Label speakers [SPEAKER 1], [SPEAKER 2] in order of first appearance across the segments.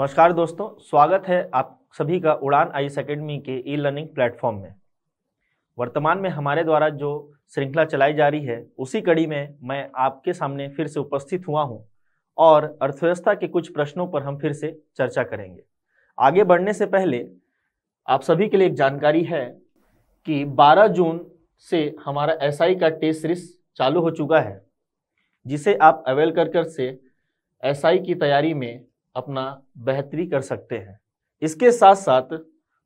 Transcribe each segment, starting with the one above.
[SPEAKER 1] नमस्कार दोस्तों स्वागत है आप सभी का उड़ान आईस अकेडमी के ई लर्निंग प्लेटफॉर्म में वर्तमान में हमारे द्वारा जो श्रृंखला चलाई जा रही है उसी कड़ी में मैं आपके सामने फिर से उपस्थित हुआ हूं और अर्थव्यवस्था के कुछ प्रश्नों पर हम फिर से चर्चा करेंगे आगे बढ़ने से पहले आप सभी के लिए एक जानकारी है कि 12 जून से हमारा एसआई SI का टेस्ट सीरीज चालू हो चुका है जिसे आप अवेल कर कर से एसआई SI की तैयारी में अपना बेहतरी कर सकते हैं इसके साथ साथ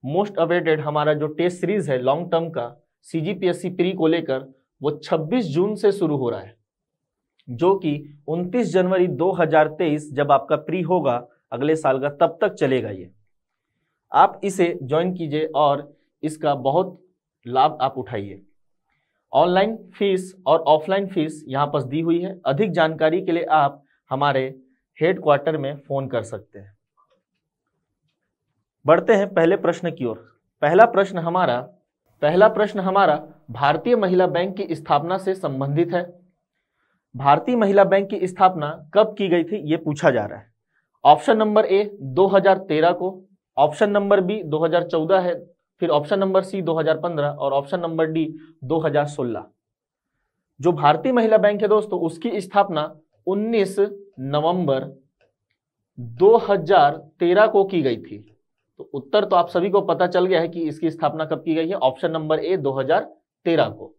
[SPEAKER 1] मोस्ट अवेटेड हमारा जो टेस्ट सीरीज है लॉन्ग टर्म का C G P S C pre को लेकर वो 26 जून से शुरू हो रहा है जो कि 29 जनवरी 2023 जब आपका प्री होगा अगले साल का तब तक चलेगा ये आप इसे ज्वाइन कीजिए और इसका बहुत लाभ आप उठाइए ऑनलाइन फीस और ऑफलाइन फीस यहाँ पर दी हुई है अधिक जानकारी के लिए आप हमारे हेड क्वार्टर में फोन कर सकते हैं बढ़ते हैं पहले प्रश्न की ओर पहला प्रश्न हमारा पहला प्रश्न हमारा भारतीय महिला बैंक की स्थापना से संबंधित है भारतीय महिला बैंक की स्थापना कब की गई थी ये पूछा जा रहा है ऑप्शन नंबर ए 2013 को ऑप्शन नंबर बी 2014 है फिर ऑप्शन नंबर सी 2015 और ऑप्शन नंबर डी 2016 जो भारतीय महिला बैंक है दोस्तों उसकी स्थापना नवंबर 2013 को की गई थी तो उत्तर तो आप सभी को पता चल गया है कि इसकी स्थापना कब की गई है ऑप्शन नंबर ए 2013 को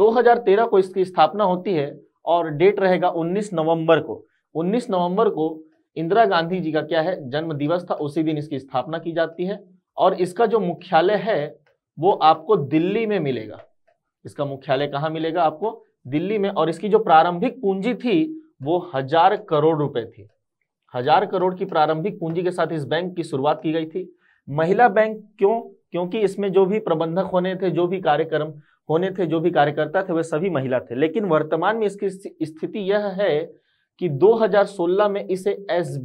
[SPEAKER 1] 2013 को इसकी स्थापना होती है और डेट रहेगा 19 नवंबर को 19 नवंबर को इंदिरा गांधी जी का क्या है जन्म दिवस था उसी दिन इसकी स्थापना की जाती है और इसका जो मुख्यालय है वो आपको दिल्ली में मिलेगा इसका मुख्यालय कहाँ मिलेगा आपको दिल्ली में और इसकी जो प्रारंभिक पूंजी थी वो हजार करोड़ रुपए थी हजार करोड़ की प्रारंभिक पूंजी के साथ इस बैंक की शुरुआत की गई थी महिला बैंक क्यों क्योंकि इसमें जो भी प्रबंधक होने थे जो भी कार्यक्रम होने थे जो भी कार्यकर्ता थे वे सभी महिला थे लेकिन वर्तमान में इसकी स्थिति यह है कि 2016 में इसे एस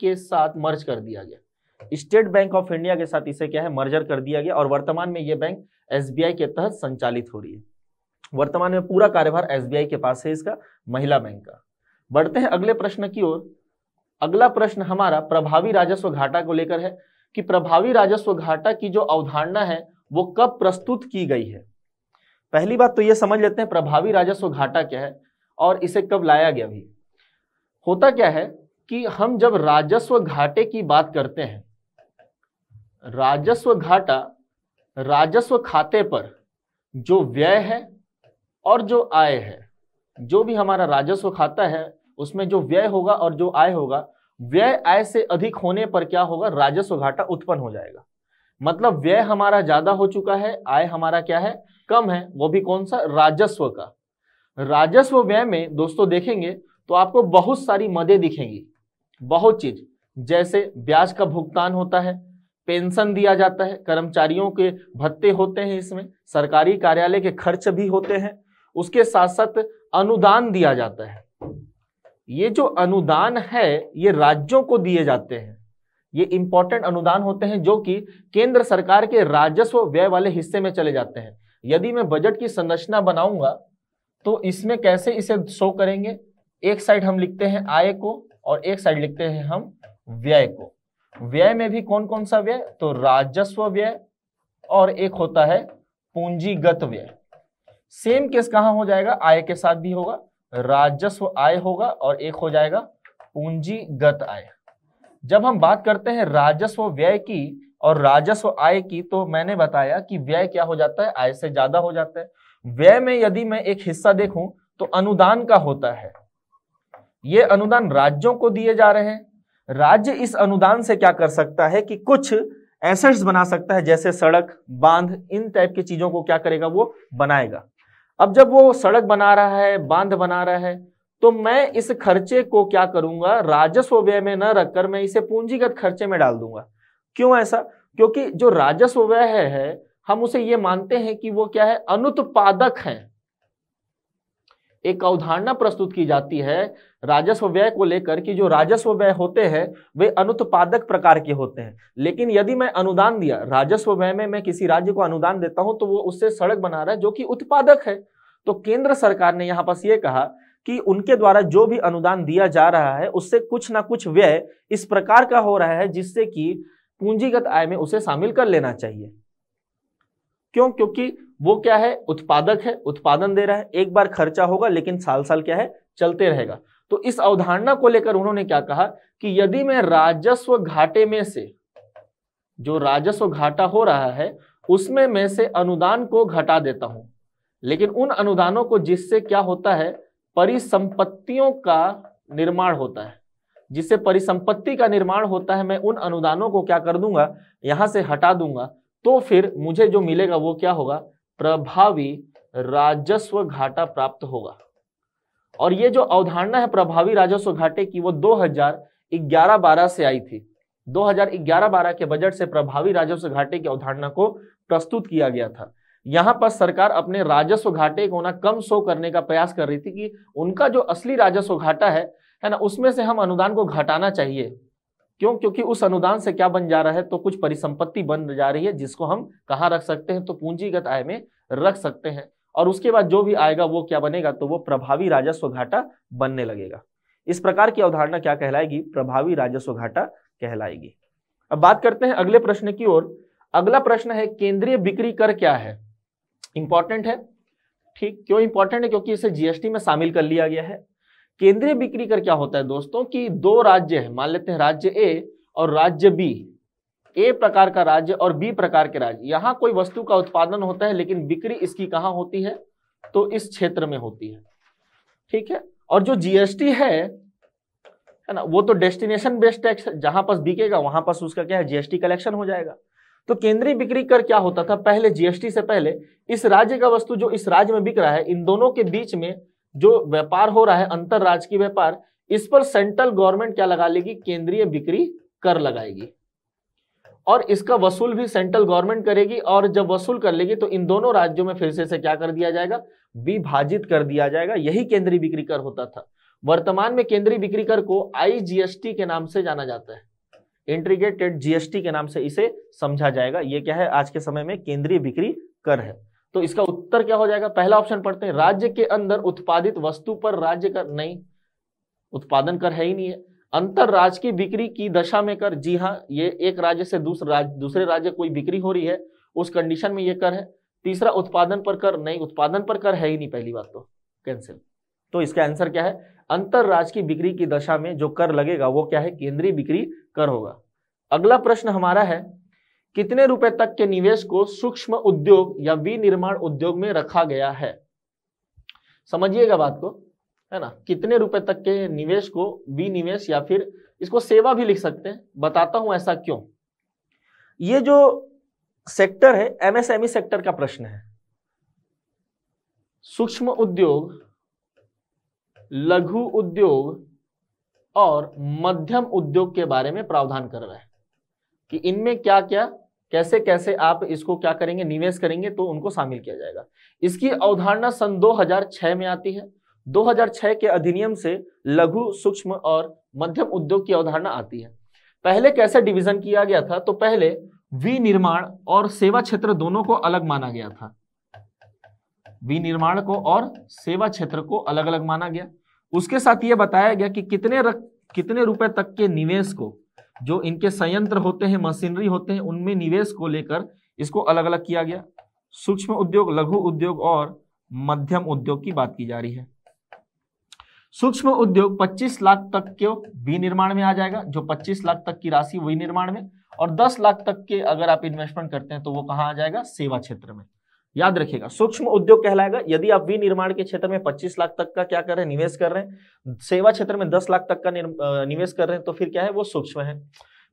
[SPEAKER 1] के साथ मर्ज कर दिया गया स्टेट बैंक ऑफ इंडिया के साथ इसे क्या है मर्जर कर दिया गया और वर्तमान में यह बैंक एस के तहत संचालित हो रही है वर्तमान में पूरा कार्यभार एस के पास है इसका महिला बैंक का बढ़ते हैं अगले प्रश्न की ओर अगला प्रश्न हमारा प्रभावी राजस्व घाटा को लेकर है कि प्रभावी राजस्व घाटा की जो अवधारणा है वो कब प्रस्तुत की गई है पहली बात तो ये समझ लेते हैं प्रभावी राजस्व घाटा क्या है और इसे कब लाया गया भी होता क्या है कि हम जब राजस्व घाटे की बात करते हैं राजस्व घाटा राजस्व खाते पर जो व्यय है और जो आय है जो भी हमारा राजस्व खाता है उसमें जो व्यय होगा और जो आय होगा व्यय आय से अधिक होने पर क्या होगा राजस्व घाटा उत्पन्न हो जाएगा मतलब व्यय हमारा ज्यादा हो चुका है आय हमारा क्या है कम है वो भी कौन सा राजस्व का राजस्व व्यय में दोस्तों देखेंगे तो आपको बहुत सारी मदे दिखेंगी बहुत चीज जैसे ब्याज का भुगतान होता है पेंशन दिया जाता है कर्मचारियों के भत्ते होते हैं इसमें सरकारी कार्यालय के खर्च भी होते हैं उसके साथ साथ अनुदान दिया जाता है ये जो अनुदान है ये राज्यों को दिए जाते हैं ये इंपॉर्टेंट अनुदान होते हैं जो कि केंद्र सरकार के राजस्व व्यय वाले हिस्से में चले जाते हैं यदि मैं बजट की संरचना बनाऊंगा तो इसमें कैसे इसे शो करेंगे एक साइड हम लिखते हैं आय को और एक साइड लिखते हैं हम व्यय को व्यय में भी कौन कौन सा व्यय तो राजस्व व्यय और एक होता है पूंजीगत व्यय सेम केस कहां हो जाएगा आय के साथ भी होगा राजस्व आय होगा और एक हो जाएगा पूंजीगत आय जब हम बात करते हैं राजस्व व्यय की और राजस्व आय की तो मैंने बताया कि व्यय क्या हो जाता है आय से ज्यादा हो जाता है व्यय में यदि मैं एक हिस्सा देखूं तो अनुदान का होता है ये अनुदान राज्यों को दिए जा रहे हैं राज्य इस अनुदान से क्या कर सकता है कि कुछ एसेट्स बना सकता है जैसे सड़क बांध इन टाइप की चीजों को क्या करेगा वो बनाएगा अब जब वो सड़क बना रहा है बांध बना रहा है तो मैं इस खर्चे को क्या करूंगा राजस्व व्यय में न रखकर मैं इसे पूंजीगत खर्चे में डाल दूंगा क्यों ऐसा क्योंकि जो राजस्व व्यय है हम उसे ये मानते हैं कि वो क्या है अनुत्पादक है एक अवधारणा प्रस्तुत की जाती है राजस्व व्यय को लेकर कि जो राजस्व व्यय होते हैं वे अनुत्पादक प्रकार के होते हैं लेकिन यदि मैं अनुदान दिया राजस्व व्यय में मैं किसी राज्य को अनुदान देता हूं तो वो उससे सड़क बना रहा है जो कि उत्पादक है तो केंद्र सरकार ने यहाँ पास ये कहा कि उनके द्वारा जो भी अनुदान दिया जा रहा है उससे कुछ ना कुछ व्यय इस प्रकार का हो रहा है जिससे कि पूंजीगत आय में उसे शामिल कर लेना चाहिए क्यों क्योंकि वो क्या है उत्पादक है उत्पादन दे रहा है एक बार खर्चा होगा लेकिन साल साल क्या है चलते रहेगा तो इस अवधारणा को लेकर उन्होंने क्या कहा कि यदि मैं राजस्व घाटे में से जो राजस्व घाटा हो रहा है उसमें मैं से अनुदान को घटा देता हूं लेकिन उन अनुदानों को जिससे क्या होता है परिसंपत्तियों का निर्माण होता है जिससे परिसंपत्ति का निर्माण होता है मैं उन अनुदानों को क्या कर दूंगा यहां से हटा दूंगा तो फिर मुझे जो मिलेगा वो क्या होगा प्रभावी राजस्व घाटा प्राप्त होगा और ये जो अवधारणा है प्रभावी राजस्व घाटे की वो 2011-12 से आई थी 2011-12 के बजट से प्रभावी राजस्व घाटे की अवधारणा को प्रस्तुत किया गया था यहां पर सरकार अपने राजस्व घाटे को ना कम शो करने का प्रयास कर रही थी कि उनका जो असली राजस्व घाटा है है ना उसमें से हम अनुदान को घटाना चाहिए क्यों क्योंकि उस अनुदान से क्या बन जा रहा है तो कुछ परिसंपत्ति बन जा रही है जिसको हम कहाँ रख सकते हैं तो पूंजीगत आय में रख सकते हैं और उसके बाद जो भी आएगा वो क्या बनेगा तो वो प्रभावी राजस्व घाटा बनने लगेगा इस प्रकार की अवधारणा क्या कहलाएगी प्रभावी राजस्व घाटा कहलाएगी अब बात करते हैं अगले प्रश्न की ओर अगला प्रश्न है केंद्रीय बिक्री कर क्या है इंपॉर्टेंट है ठीक क्यों इंपॉर्टेंट है क्योंकि इसे जीएसटी में शामिल कर लिया गया है केंद्रीय बिक्री कर क्या होता है दोस्तों कि दो राज्य है मान लेते हैं राज्य ए और राज्य बी ए प्रकार का राज्य और बी प्रकार के राज्य यहां कोई वस्तु का उत्पादन होता है लेकिन बिक्री इसकी कहा होती है तो इस क्षेत्र में होती है ठीक है और जो जीएसटी है है ना वो तो डेस्टिनेशन बेस्ड टैक्स जहां पास बिकेगा वहां पास उसका क्या है जीएसटी कलेक्शन हो जाएगा तो केंद्रीय बिक्री कर क्या होता था पहले जीएसटी से पहले इस राज्य का वस्तु जो इस राज्य में बिक रहा है इन दोनों के बीच में जो व्यापार हो रहा है की व्यापार इस पर सेंट्रल गवर्नमेंट क्या लगा लेगी केंद्रीय बिक्री कर लगाएगी और इसका वसूल भी सेंट्रल गवर्नमेंट करेगी और जब वसूल कर लेगी तो इन दोनों राज्यों में फिर से, से क्या कर दिया जाएगा विभाजित कर दिया जाएगा यही केंद्रीय बिक्री कर होता था वर्तमान में केंद्रीय बिक्री कर को आईजीएसटी के नाम से जाना जाता है इंट्रीग्रेटेड जीएसटी के नाम से इसे समझा जाएगा ये क्या है आज के समय में केंद्रीय बिक्री कर है तो इसका उत्तर क्या हो जाएगा पहला ऑप्शन पढ़ते हैं राज्य के अंदर उत्पादित वस्तु पर राज्य कर नहीं उत्पादन कर है ही नहीं है अंतर राज्य की बिक्री की दशा में कर जी हाँ ये एक राज्य से दूसरे राज्य दूसरे राज्य कोई बिक्री हो रही है उस कंडीशन में ये कर है तीसरा उत्पादन पर कर नहीं उत्पादन पर कर है ही नहीं पहली बात तो कैंसिल तो इसका आंसर क्या है अंतर राज्य की बिक्री की दशा में जो कर लगेगा वो क्या है केंद्रीय बिक्री कर होगा अगला प्रश्न हमारा है कितने रुपए तक के निवेश को सूक्ष्म उद्योग या विनिर्माण उद्योग में रखा गया है समझिएगा बात को है ना कितने रुपए तक के निवेश को विनिवेश या फिर इसको सेवा भी लिख सकते हैं बताता हूं ऐसा क्यों ये जो सेक्टर है एमएसएमई e सेक्टर का प्रश्न है सूक्ष्म उद्योग लघु उद्योग और मध्यम उद्योग के बारे में प्रावधान कर रहा है कि इनमें क्या क्या कैसे कैसे आप इसको क्या करेंगे निवेश करेंगे तो उनको शामिल किया जाएगा इसकी अवधारणा सन 2006 में आती है 2006 के अधिनियम से लघु सूक्ष्म और मध्यम उद्योग की अवधारणा आती है पहले कैसे डिवीजन किया गया था तो पहले विनिर्माण और सेवा क्षेत्र दोनों को अलग माना गया था विनिर्माण को और सेवा क्षेत्र को अलग अलग माना गया उसके साथ यह बताया गया कि कितने रक कितने रुपए तक के निवेश को जो इनके संयंत्र होते हैं मशीनरी होते हैं उनमें निवेश को लेकर इसको अलग अलग किया गया सूक्ष्म उद्योग लघु उद्योग और मध्यम उद्योग की बात की जा रही है सूक्ष्म उद्योग 25 लाख तक के विनिर्माण में आ जाएगा जो 25 लाख तक की राशि विनिर्माण में और 10 लाख तक के अगर आप इन्वेस्टमेंट करते हैं तो वो कहां आ जाएगा सेवा क्षेत्र में याद हम्म। रखिएगा सूक्ष्म उद्योग कहलाएगा यदि आप विनिर्माण के क्षेत्र में 25 लाख तक का क्या कर रहे हैं निवेश कर रहे हैं सेवा क्षेत्र में 10 लाख तक का निवेश कर रहे हैं तो फिर क्या है वो सूक्ष्म है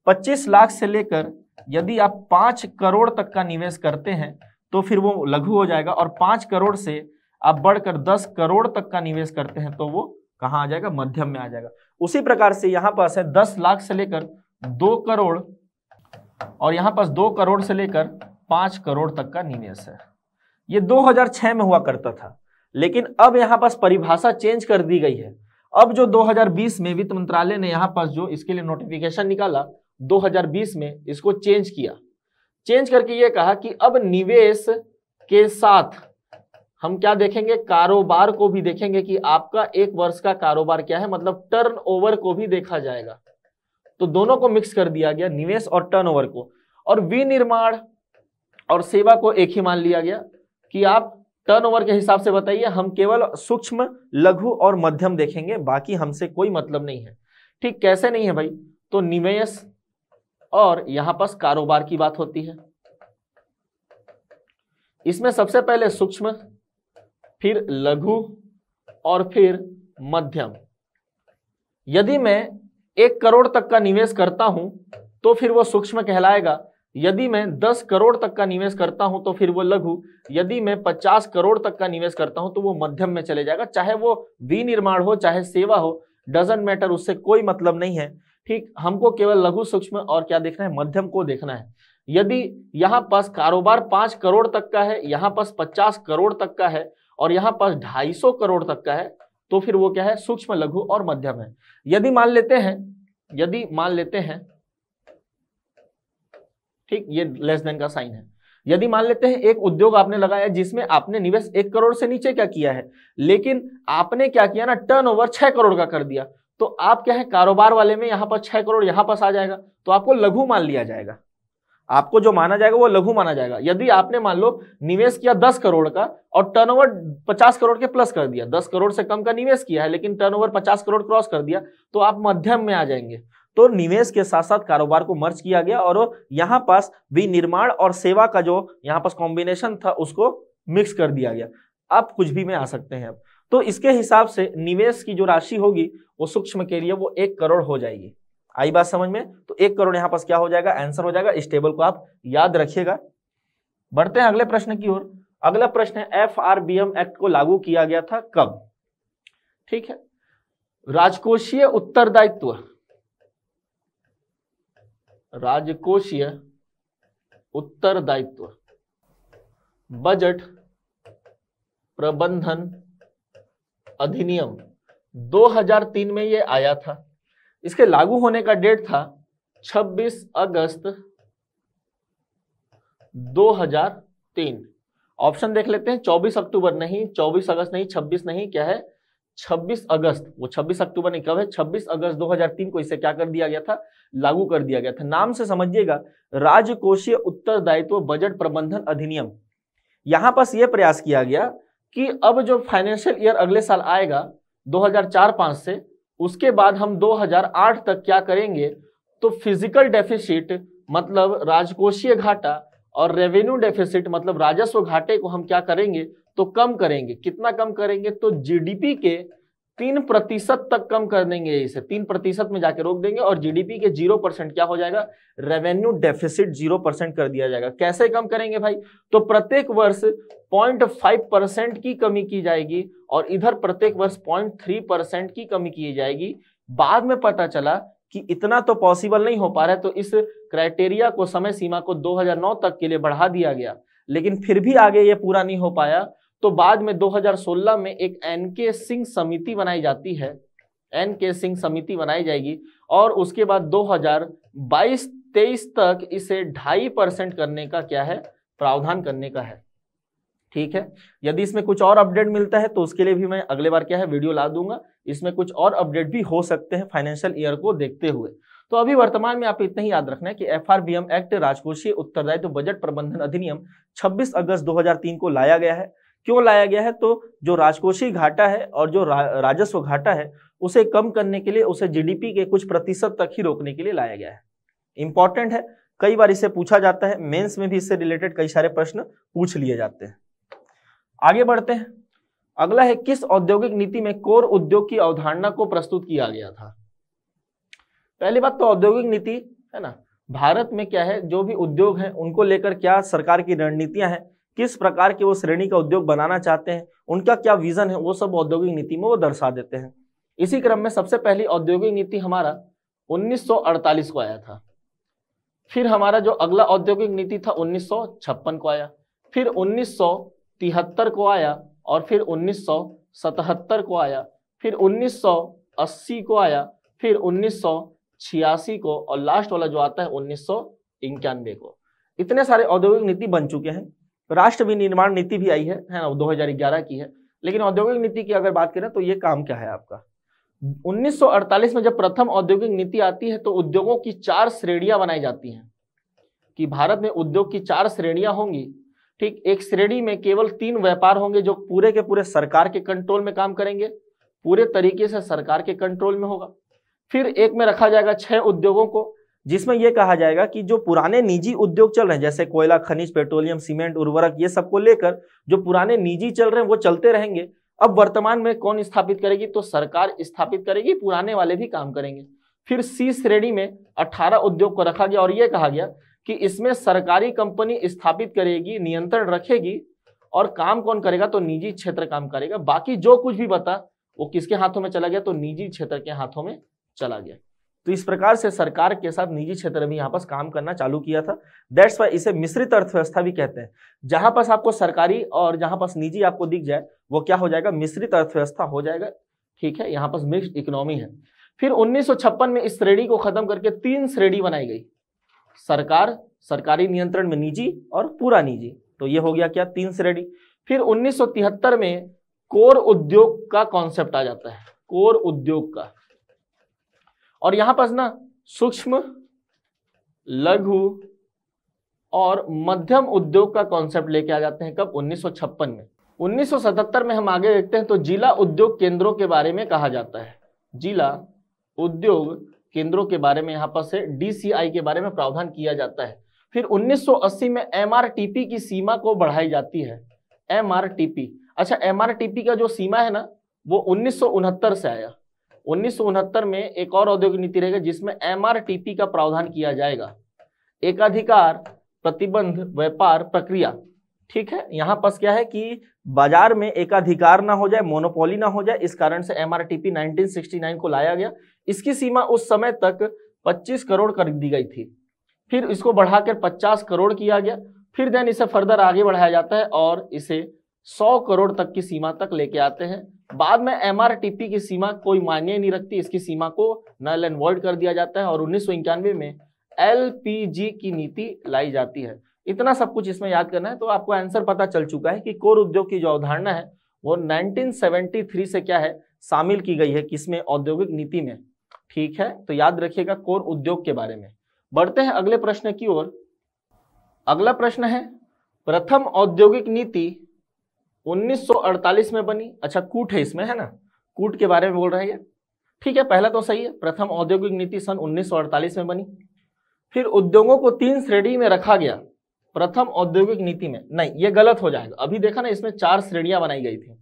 [SPEAKER 1] 25 लाख से लेकर यदि आप 5 करोड़ तक का निवेश करते हैं तो फिर वो लघु हो जाएगा और 5 करोड़ से आप बढ़कर दस करोड़ तक का निवेश करते हैं तो वो कहाँ आ जाएगा मध्यम में आ जाएगा उसी प्रकार से यहाँ पास है दस लाख से लेकर दो करोड़ और यहाँ पास दो करोड़ से लेकर पांच करोड़ तक का निवेश है ये 2006 में हुआ करता था लेकिन अब यहाँ पास परिभाषा चेंज कर दी गई है अब जो 2020 में वित्त मंत्रालय ने यहाँ पास जो इसके लिए नोटिफिकेशन निकाला 2020 में इसको चेंज किया चेंज करके ये कहा कि अब निवेश के साथ हम क्या देखेंगे कारोबार को भी देखेंगे कि आपका एक वर्ष का कारोबार क्या है मतलब टर्न को भी देखा जाएगा तो दोनों को मिक्स कर दिया गया निवेश और टर्नओवर को और विनिर्माण और सेवा को एक ही मान लिया गया कि आप टर्नओवर के हिसाब से बताइए हम केवल सूक्ष्म लघु और मध्यम देखेंगे बाकी हमसे कोई मतलब नहीं है ठीक कैसे नहीं है भाई तो निवेश और यहां पर कारोबार की बात होती है इसमें सबसे पहले सूक्ष्म फिर लघु और फिर मध्यम यदि मैं एक करोड़ तक का निवेश करता हूं तो फिर वो सूक्ष्म कहलाएगा यदि मैं 10 करोड़ तक का निवेश करता हूं तो फिर वो लघु यदि मैं 50 करोड़ तक का निवेश करता हूं तो वो मध्यम में चले जाएगा चाहे वो विनिर्माण हो चाहे सेवा हो डजेंट मैटर उससे कोई मतलब नहीं है ठीक हमको केवल लघु सूक्ष्म और क्या देखना है मध्यम को देखना है यदि यहाँ पास कारोबार पांच करोड़ तक का है यहाँ पास पचास करोड़ तक का है और यहाँ पास ढाई सौ करोड़ तक का है तो फिर वो क्या है सूक्ष्म लघु और मध्यम है यदि मान लेते हैं यदि मान लेते हैं ठीक ये लेस देन का साइन है यदि मान लेते हैं एक उद्योग आपने लगाया जिसमें आपने निवेश एक करोड़ से नीचे क्या किया है लेकिन आपने क्या किया ना टर्नओवर छह करोड़ का कर दिया तो आप क्या है कारोबार वाले में यहां पर छह करोड़ यहां पर आ जाएगा तो आपको लघु मान लिया जाएगा आपको जो माना जाएगा वो लघु माना जाएगा यदि आपने मान लो निवेश किया दस करोड़ का और टर्नओवर पचास करोड़ के प्लस कर दिया दस करोड़ से कम का निवेश किया है लेकिन टर्नओवर पचास करोड़ क्रॉस कर दिया तो आप मध्यम में आ जाएंगे तो निवेश के साथ साथ कारोबार को मर्ज किया गया और यहाँ पास विनिर्माण और सेवा का जो यहाँ पास कॉम्बिनेशन था उसको मिक्स कर दिया गया आप कुछ भी में आ सकते हैं अब तो इसके हिसाब से निवेश की जो राशि होगी वो सूक्ष्म के लिए वो एक करोड़ हो जाएगी आई बात समझ में तो एक करोड़ यहाँ पास क्या हो जाएगा आंसर हो जाएगा इस टेबल को आप याद रखिएगा बढ़ते हैं अगले प्रश्न की ओर अगला प्रश्न है F R B M Act को लागू किया गया था कब ठीक है राजकोषीय उत्तरदायित्व राजकोषीय उत्तरदायित्व बजट प्रबंधन अधिनियम 2003 में यह आया था इसके लागू होने का डेट था 26 अगस्त 2003 ऑप्शन देख लेते हैं 24 अक्टूबर नहीं 24 अगस्त नहीं 26 नहीं क्या है 26 अगस्त वो 26 अक्टूबर नहीं कब है 26 अगस्त 2003 को इसे क्या कर दिया गया था लागू कर दिया गया था नाम से समझिएगा राजकोषीय उत्तरदायित्व बजट प्रबंधन अधिनियम यहां पर यह प्रयास किया गया कि अब जो फाइनेंशियल ईयर अगले साल आएगा 2004-5 से उसके बाद हम 2008 तक क्या करेंगे तो फिजिकल डेफिसिट मतलब राजकोषीय घाटा और रेवेन्यू डेफिसिट मतलब राजस्व घाटे को हम क्या करेंगे तो कम करेंगे कितना कम करेंगे तो जीडीपी के तीन प्रतिशत तक कम कर देंगे इसे तीन प्रतिशत में जाके रोक देंगे और जीडीपी के जीरो परसेंट क्या हो जाएगा रेवेन्यू डेफिसिट जीरो परसेंट कर दिया जाएगा कैसे कम करेंगे भाई तो प्रत्येक वर्ष पॉइंट फाइव परसेंट की कमी की जाएगी और इधर प्रत्येक वर्ष पॉइंट थ्री परसेंट की कमी की जाएगी बाद में पता चला कि इतना तो पॉसिबल नहीं हो पा रहा है तो इस क्राइटेरिया को समय सीमा को दो तक के लिए बढ़ा दिया गया लेकिन फिर भी आगे ये पूरा नहीं हो पाया तो बाद में 2016 में एक एन के सिंह समिति बनाई जाती है एन के सिंह समिति बनाई जाएगी और उसके बाद 2022 23 तक इसे ढाई परसेंट करने का क्या है प्रावधान करने का है ठीक है यदि इसमें कुछ और अपडेट मिलता है तो उसके लिए भी मैं अगले बार क्या है वीडियो ला दूंगा इसमें कुछ और अपडेट भी हो सकते हैं फाइनेंशियल ईयर को देखते हुए तो अभी वर्तमान में आप इतना ही याद रखना है कि एफ एक्ट राजकोषीय उत्तरदायित्व तो बजट प्रबंधन अधिनियम 26 अगस्त 2003 को लाया गया है क्यों लाया गया है तो जो राजकोषीय घाटा है और जो रा, राजस्व घाटा है उसे कम करने के लिए उसे जीडीपी के कुछ प्रतिशत तक ही रोकने के लिए लाया गया है इंपॉर्टेंट है कई बार इसे पूछा जाता है मेंस में भी इससे रिलेटेड कई सारे प्रश्न पूछ लिए जाते हैं आगे बढ़ते हैं अगला है किस औद्योगिक नीति में कोर उद्योग की अवधारणा को प्रस्तुत किया गया था पहली बात तो औद्योगिक नीति है ना भारत में क्या है जो भी उद्योग है उनको लेकर क्या सरकार की रणनीतियां हैं किस प्रकार के वो श्रेणी का उद्योग बनाना चाहते हैं उनका क्या विजन है वो सब औद्योगिक नीति में वो दर्शा देते हैं इसी क्रम में सबसे पहली औद्योगिक नीति हमारा 1948 को आया था फिर हमारा जो अगला औद्योगिक नीति था उन्नीस को आया फिर उन्नीस को आया और फिर उन्नीस को आया फिर उन्नीस को आया फिर उन्नीस को और लास्ट वाला जो आता है उन्नीस को इतने सारे औद्योगिक नीति बन चुके हैं राष्ट्र विनिर्माण नीति भी आई है है ना 2011 की है लेकिन औद्योगिक नीति की अगर बात करें तो ये काम क्या है आपका 1948 में जब प्रथम औद्योगिक नीति आती है तो उद्योगों की चार श्रेणियां बनाई जाती हैं कि भारत में उद्योग की चार श्रेणियां होंगी ठीक एक श्रेणी में केवल तीन व्यापार होंगे जो पूरे के पूरे सरकार के कंट्रोल में काम करेंगे पूरे तरीके से सरकार के कंट्रोल में होगा फिर एक में रखा जाएगा छह उद्योगों को जिसमें यह कहा जाएगा कि जो पुराने निजी उद्योग चल रहे हैं जैसे कोयला खनिज पेट्रोलियम सीमेंट उर्वरक ये सबको लेकर जो पुराने निजी चल रहे हैं वो चलते रहेंगे अब वर्तमान में कौन स्थापित करेगी तो सरकार स्थापित करेगी पुराने वाले भी काम करेंगे फिर सी श्रेणी में अठारह उद्योग को रखा गया और यह कहा गया कि इसमें सरकारी कंपनी स्थापित करेगी नियंत्रण रखेगी और काम कौन करेगा तो निजी क्षेत्र काम करेगा बाकी जो कुछ भी बता वो किसके हाथों में चला गया तो निजी क्षेत्र के हाथों में चला गया तो इस प्रकार से सरकार के साथ निजी क्षेत्र भी यहाँ पास काम करना चालू किया था दैट्स वाई इसे मिश्रित अर्थव्यवस्था भी कहते हैं जहां पास आपको सरकारी और जहां पास निजी आपको दिख जाए वो क्या हो जाएगा मिश्रित अर्थव्यवस्था हो जाएगा ठीक है यहाँ पास मिक्स इकोनॉमी है फिर उन्नीस में इस श्रेणी को खत्म करके तीन श्रेणी बनाई गई सरकार सरकारी नियंत्रण में निजी और पूरा निजी तो ये हो गया क्या तीन श्रेणी फिर उन्नीस में कोर उद्योग का कॉन्सेप्ट आ जाता है कोर उद्योग का और यहां पास ना सूक्ष्म लघु और मध्यम उद्योग का कॉन्सेप्ट लेके आ जाते हैं कब 1956 में 1977 में हम आगे देखते हैं तो जिला उद्योग केंद्रों के बारे में कहा जाता है जिला उद्योग केंद्रों के बारे में यहां पर से डीसीआई के बारे में प्रावधान किया जाता है फिर 1980 में एमआरटीपी की सीमा को बढ़ाई जाती है एमआरटीपी अच्छा एमआरटीपी का जो सीमा है ना वो उन्नीस से आया उन्नीस में एक और औद्योगिक नीति रहेगा जिसमें एम का प्रावधान किया जाएगा एकाधिकार प्रतिबंध व्यापार प्रक्रिया ठीक है यहाँ पर क्या है कि बाजार में एकाधिकार ना हो जाए मोनोपोली ना हो जाए इस कारण से एम 1969 को लाया गया इसकी सीमा उस समय तक 25 करोड़ कर दी गई थी फिर इसको बढ़ाकर 50 करोड़ किया गया फिर देन इसे फर्दर आगे बढ़ाया जाता है और इसे सौ करोड़ तक की सीमा तक लेके आते हैं बाद में एम की सीमा कोई मान्य नहीं रखती इसकी सीमा को नल एंड वर्ल्ड कर दिया जाता है और उन्नीस में एल की नीति लाई जाती है इतना सब कुछ इसमें याद करना है तो आपको आंसर पता चल चुका है कि कोर उद्योग की जो अवधारणा है वो 1973 से क्या है शामिल की गई है किसमें औद्योगिक नीति में ठीक है तो याद रखिएगा कोर उद्योग के बारे में बढ़ते हैं अगले प्रश्न की ओर अगला प्रश्न है प्रथम औद्योगिक नीति 1948 में बनी अच्छा कूट है इसमें है ना कूट के बारे में बोल रहे है ये ठीक है पहला तो सही है प्रथम औद्योगिक नीति सन 1948 में बनी फिर उद्योगों को तीन श्रेणी में रखा गया प्रथम औद्योगिक नीति में नहीं ये गलत हो जाएगा अभी देखा ना इसमें चार श्रेणियां बनाई गई थी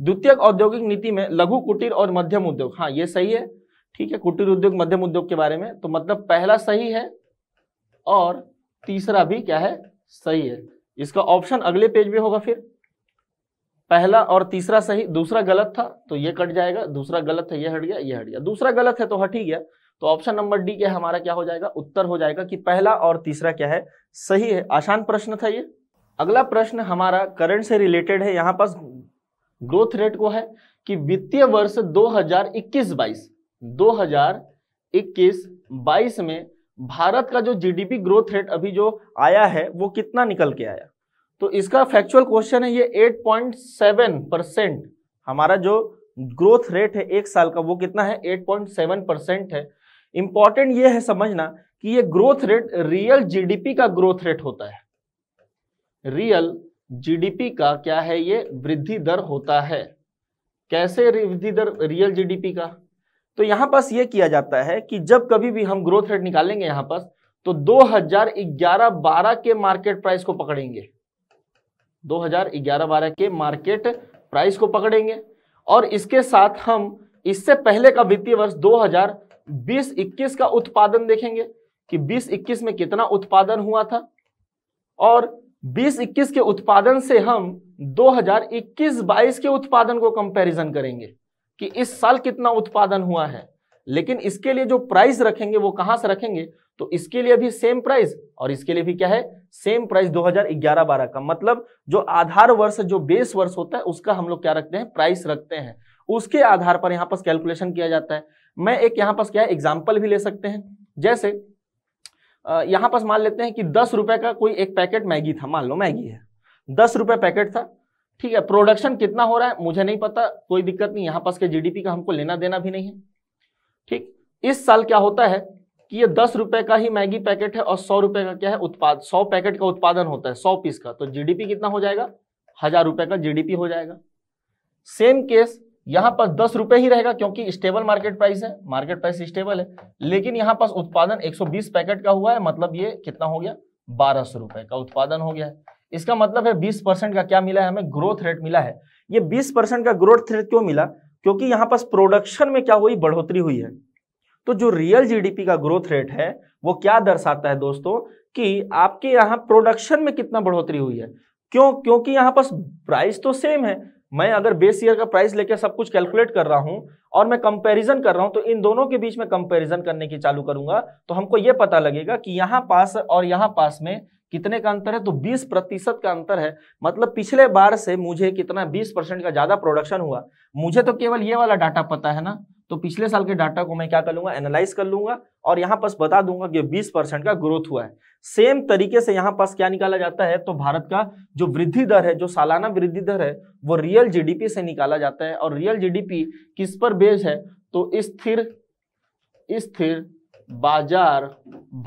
[SPEAKER 1] द्वितीय औद्योगिक नीति में लघु कुटीर और मध्यम उद्योग हाँ ये सही है ठीक है कुटीर उद्योग मध्यम उद्योग के बारे में तो मतलब पहला सही है और तीसरा भी क्या है सही है इसका ऑप्शन अगले पेज में होगा फिर पहला और तीसरा सही दूसरा गलत था तो ये कट जाएगा दूसरा गलत है ये हट गया ये हट गया दूसरा गलत है तो हट ही गया तो ऑप्शन नंबर डी क्या हमारा क्या हो जाएगा उत्तर हो जाएगा कि पहला और तीसरा क्या है सही है आसान प्रश्न था ये अगला प्रश्न हमारा करंट से रिलेटेड है यहाँ पास ग्रोथ रेट को है कि वित्तीय वर्ष 2021 हजार 2021-22 में भारत का जो जीडीपी ग्रोथ रेट अभी जो आया है वो कितना निकल के आया तो इसका फैक्चुअल क्वेश्चन है ये 8.7 परसेंट हमारा जो ग्रोथ रेट है एक साल का वो कितना है 8.7 परसेंट है इंपॉर्टेंट ये है समझना कि ये ग्रोथ रेट रियल जीडीपी का ग्रोथ रेट होता है रियल जीडीपी का क्या है ये वृद्धि दर होता है कैसे वृद्धि दर रियल जीडीपी का तो यहां पास ये किया जाता है कि जब कभी भी हम ग्रोथ रेट निकालेंगे यहां पास तो 2011-12 के मार्केट प्राइस को पकड़ेंगे 2011-12 के मार्केट प्राइस को पकड़ेंगे और इसके साथ हम इससे पहले का वित्तीय वर्ष 2020-21 का उत्पादन देखेंगे कि 20 में कितना उत्पादन हुआ था और बीस इक्कीस के उत्पादन से हम 2021-22 के उत्पादन को कंपैरिजन करेंगे कि इस साल कितना उत्पादन हुआ है लेकिन इसके लिए जो प्राइस रखेंगे वो कहां से रखेंगे तो इसके लिए भी सेम प्राइस और इसके लिए भी क्या है सेम प्राइस 2011-12 का मतलब जो आधार वर्ष जो बेस वर्ष होता है उसका हम लोग क्या रखते हैं प्राइस रखते हैं उसके आधार पर यहाँ पर कैलकुलेशन किया जाता है मैं एक यहाँ पास क्या है एग्जाम्पल भी ले सकते हैं जैसे यहाँ पास मान लेते हैं कि दस रुपए का कोई एक पैकेट मैगी था मान लो मैगी है दस रुपये पैकेट था ठीक है प्रोडक्शन कितना हो रहा है मुझे नहीं पता कोई दिक्कत नहीं यहाँ पास के जीडीपी का हमको लेना देना भी नहीं है ठीक इस साल क्या होता है कि ये दस रुपए का ही मैगी पैकेट है और सौ रुपए का क्या है उत्पाद सौ पैकेट का उत्पादन होता है सौ पीस का तो जीडीपी कितना हो जाएगा हजार रुपए का जीडीपी हो जाएगा सेम केस यहां पर दस रुपए ही रहेगा क्योंकि स्टेबल मार्केट प्राइस है मार्केट प्राइस स्टेबल है लेकिन यहां पर उत्पादन एक पैकेट का हुआ है मतलब ये कितना हो गया बारह सौ रुपए का उत्पादन हो गया है इसका मतलब है बीस परसेंट का क्या मिला है हमें ग्रोथ रेट मिला है ये बीस परसेंट का ग्रोथ रेट क्यों मिला क्योंकि यहां पर प्रोडक्शन में क्या हुई बढ़ोतरी हुई है तो जो रियल जीडीपी का ग्रोथ रेट है वो क्या दर्शाता है दोस्तों कि आपके यहाँ प्रोडक्शन में कितना बढ़ोतरी हुई है क्यों क्योंकि यहाँ पर प्राइस तो सेम है मैं अगर बेस ईयर का प्राइस लेकर सब कुछ कैलकुलेट कर रहा हूं और मैं कंपैरिजन कर रहा हूं तो इन दोनों के बीच में कंपैरिजन करने की चालू करूंगा तो हमको ये पता लगेगा कि यहाँ पास और यहाँ पास में कितने का अंतर है तो 20 प्रतिशत का अंतर है मतलब पिछले बार से मुझे कितना 20 परसेंट का ज्यादा प्रोडक्शन हुआ मुझे तो केवल ये वाला डाटा पता है ना तो पिछले साल के डाटा को मैं क्या कर लूंगा एनालाइज कर लूंगा और यहाँ पास बता दूंगा कि 20 परसेंट का ग्रोथ हुआ है सेम तरीके से यहाँ पास क्या निकाला जाता है तो भारत का जो वृद्धि दर है जो सालाना वृद्धि दर है वो रियल जीडीपी से निकाला जाता है और रियल जीडीपी किस पर बेस है तो स्थिर स्थिर बाजार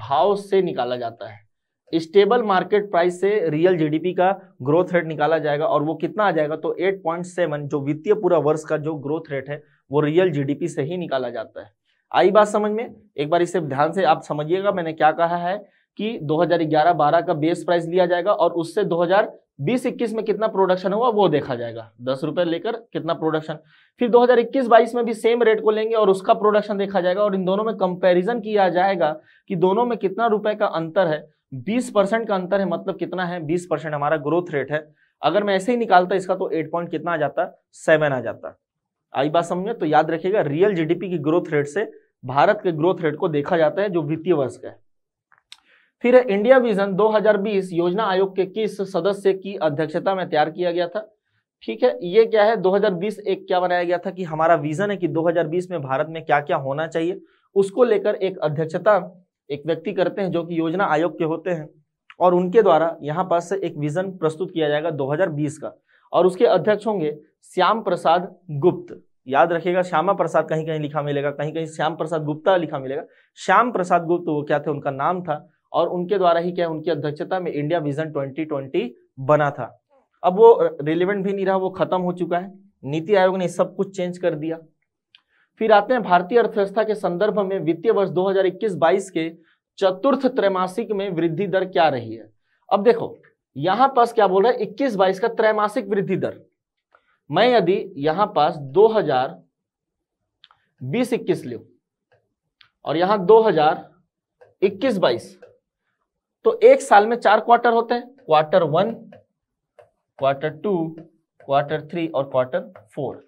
[SPEAKER 1] भाव से निकाला जाता है स्टेबल मार्केट प्राइस से रियल जीडीपी का ग्रोथ रेट निकाला जाएगा और वो कितना आ जाएगा तो 8.7 जो वित्तीय पूरा वर्ष का जो ग्रोथ रेट है वो रियल जीडीपी से ही निकाला जाता है आई बात समझ में एक बार इसे ध्यान से आप समझिएगा मैंने क्या कहा है कि 2011-12 का बेस प्राइस लिया जाएगा और उससे 2020-21 में कितना प्रोडक्शन हुआ वो देखा जाएगा दस रुपए लेकर कितना प्रोडक्शन फिर 2021-22 में भी सेम रेट को लेंगे और उसका प्रोडक्शन देखा जाएगा और इन दोनों में कंपैरिजन किया जाएगा कि दोनों में कितना रुपए का अंतर है 20 परसेंट का अंतर है मतलब कितना है 20 परसेंट हमारा ग्रोथ रेट है अगर मैं ऐसे ही निकालता इसका तो एट पॉइंट कितना आ जाता सेवन आ जाता आई बात समझ में तो याद रखिएगा रियल जीडीपी की ग्रोथ रेट से भारत के ग्रोथ रेट को देखा जाता है जो वित्तीय वर्ष का है फिर इंडिया विजन 2020 योजना आयोग के किस सदस्य की अध्यक्षता में तैयार किया गया था ठीक है ये क्या है 2020 एक क्या बनाया गया था कि हमारा विजन है कि 2020 में भारत में क्या क्या होना चाहिए उसको लेकर एक अध्यक्षता एक व्यक्ति करते हैं जो कि योजना आयोग के होते हैं और उनके द्वारा यहाँ पास से एक विजन प्रस्तुत किया जाएगा दो का और उसके अध्यक्ष होंगे श्याम प्रसाद गुप्त याद रखिएगा श्यामा प्रसाद कहीं कहीं लिखा मिलेगा कहीं कहीं श्याम प्रसाद गुप्ता लिखा मिलेगा श्याम प्रसाद गुप्त वो क्या थे उनका नाम था और उनके द्वारा ही क्या उनकी अध्यक्षता में इंडिया विजन 2020 बना था अब वो रिलेवेंट भी नहीं रहा वो खत्म हो चुका है नीति आयोग ने सब कुछ चेंज कर दिया फिर आते हैं भारतीय अर्थव्यवस्था के संदर्भ में वित्तीय वर्ष दो हजार के चतुर्थ त्रैमासिक में वृद्धि दर क्या रही है अब देखो यहां पास क्या बोल रहा है इक्कीस बाईस का त्रैमासिक वृद्धि दर मैं यदि यहां पास 2000 हजार बीस इक्कीस लू और यहां 2000 हजार इक्कीस बाईस तो एक साल में चार क्वार्टर होते हैं quarter one quarter two quarter three और क्वार्टर फोर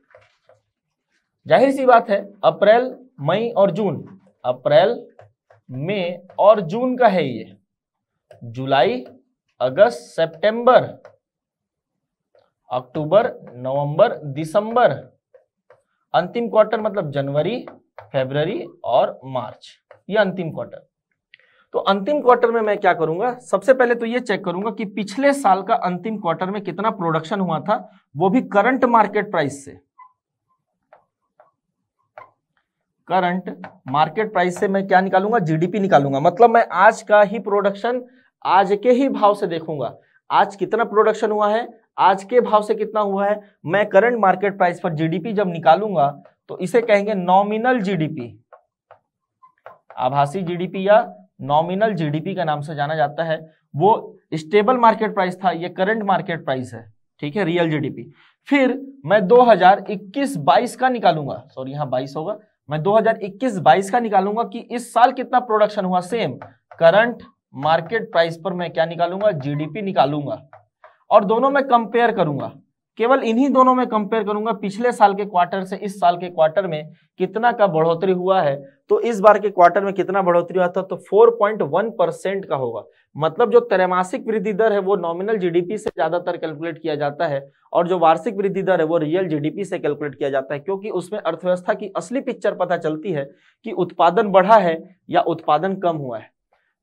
[SPEAKER 1] जाहिर सी बात है अप्रैल मई और जून अप्रैल मई और जून का है ये जुलाई अगस्त सितंबर अक्टूबर नवंबर दिसंबर अंतिम क्वार्टर मतलब जनवरी फेबररी और मार्च ये अंतिम क्वार्टर तो अंतिम क्वार्टर में मैं क्या करूंगा सबसे पहले तो ये चेक करूंगा कि पिछले साल का अंतिम क्वार्टर में कितना प्रोडक्शन हुआ था वो भी करंट मार्केट प्राइस से करंट मार्केट प्राइस से मैं क्या निकालूंगा जीडीपी निकालूंगा मतलब मैं आज का ही प्रोडक्शन आज के ही भाव से देखूंगा आज कितना प्रोडक्शन हुआ है आज के भाव से कितना हुआ है मैं करंट मार्केट प्राइस पर जीडीपी जब निकालूंगा तो इसे कहेंगे नॉमिनल जीडीपी आभासी जीडीपी या नॉमिनल जीडीपी का नाम से जाना जाता है वो स्टेबल मार्केट प्राइस था ये करंट मार्केट प्राइस है ठीक है रियल जीडीपी फिर मैं 2021-22 का निकालूंगा सॉरी यहां 22 होगा मैं 2021-22 का निकालूंगा कि इस साल कितना प्रोडक्शन हुआ सेम करंट मार्केट प्राइस पर मैं क्या निकालूंगा जीडीपी निकालूंगा और दोनों में कंपेयर करूंगा केवल इन्हीं दोनों में कंपेयर करूंगा पिछले साल के क्वार्टर से इस साल के क्वार्टर में कितना का बढ़ोतरी हुआ है तो इस बार के क्वार्टर में कितना बढ़ोतरी हुआ था तो 4.1 परसेंट का होगा मतलब जो त्रैमासिक वृद्धि दर है वो नॉमिनल जीडीपी से ज्यादातर कैलकुलेट किया जाता है और जो वार्षिक वृद्धि दर है वो रियल जीडीपी से कैलकुलेट किया जाता है क्योंकि उसमें अर्थव्यवस्था की असली पिक्चर पता चलती है कि उत्पादन बढ़ा है या उत्पादन कम हुआ है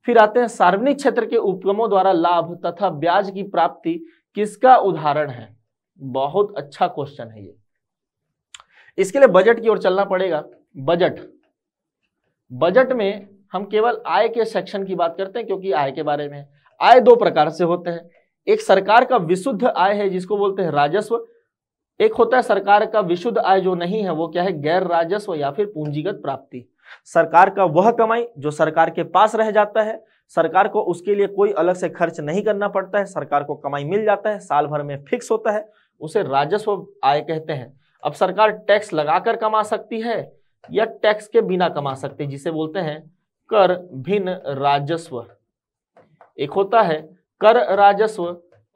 [SPEAKER 1] फिर आते हैं सार्वजनिक क्षेत्र के उपक्रमों द्वारा लाभ तथा ब्याज की प्राप्ति किसका उदाहरण है बहुत अच्छा क्वेश्चन है ये इसके लिए बजट की ओर चलना पड़ेगा बजट बजट में हम केवल आय के सेक्शन की बात करते हैं क्योंकि आय के बारे में आय दो प्रकार से होते हैं एक सरकार का विशुद्ध आय है जिसको बोलते हैं राजस्व एक होता है सरकार का विशुद्ध आय जो नहीं है वो क्या है गैर राजस्व या फिर पूंजीगत प्राप्ति सरकार का वह कमाई जो सरकार के पास रह जाता है सरकार को उसके लिए कोई अलग से खर्च नहीं करना पड़ता है सरकार को कमाई मिल जाता है साल भर में फिक्स होता है उसे राजस्व आय कहते हैं अब सरकार टैक्स लगाकर कमा सकती है या टैक्स के बिना कमा सकती है जिसे बोलते हैं कर भिन्न राजस्व एक होता है कर राजस्व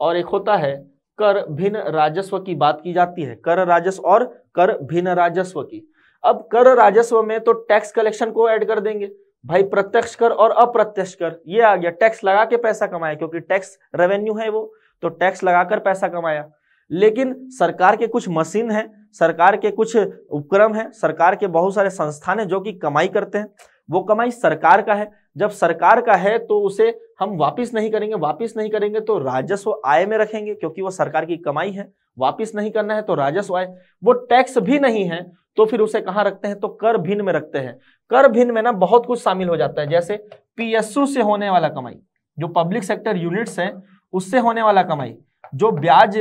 [SPEAKER 1] और एक होता है कर भिन्न राजस्व की बात की जाती है कर राजस्व और कर भिन्न राजस्व की अब कर राजस्व में तो टैक्स कलेक्शन को ऐड कर देंगे भाई प्रत्यक्ष कर और अप्रत्यक्ष कर ये आ गया टैक्स लगा के पैसा कमाया क्योंकि टैक्स रेवेन्यू है वो तो टैक्स लगाकर पैसा कमाया लेकिन सरकार के कुछ मशीन है सरकार के कुछ उपक्रम है सरकार के बहुत सारे संस्थान है जो कि कमाई करते हैं वो कमाई सरकार का है जब सरकार का है तो उसे हम वापस नहीं करेंगे वापस नहीं करेंगे तो राजस्व आय में रखेंगे क्योंकि वो सरकार की कमाई है वापस नहीं करना है तो राजस्व आय वो टैक्स भी नहीं है तो फिर उसे कहां रखते हैं तो कर भिन्न में रखते हैं कर भिन्न में ना बहुत कुछ शामिल हो जाता है जैसे पीएसयू से होने वाला कमाई जो पब्लिक सेक्टर यूनिट्स हैं उससे होने वाला कमाई जो ब्याज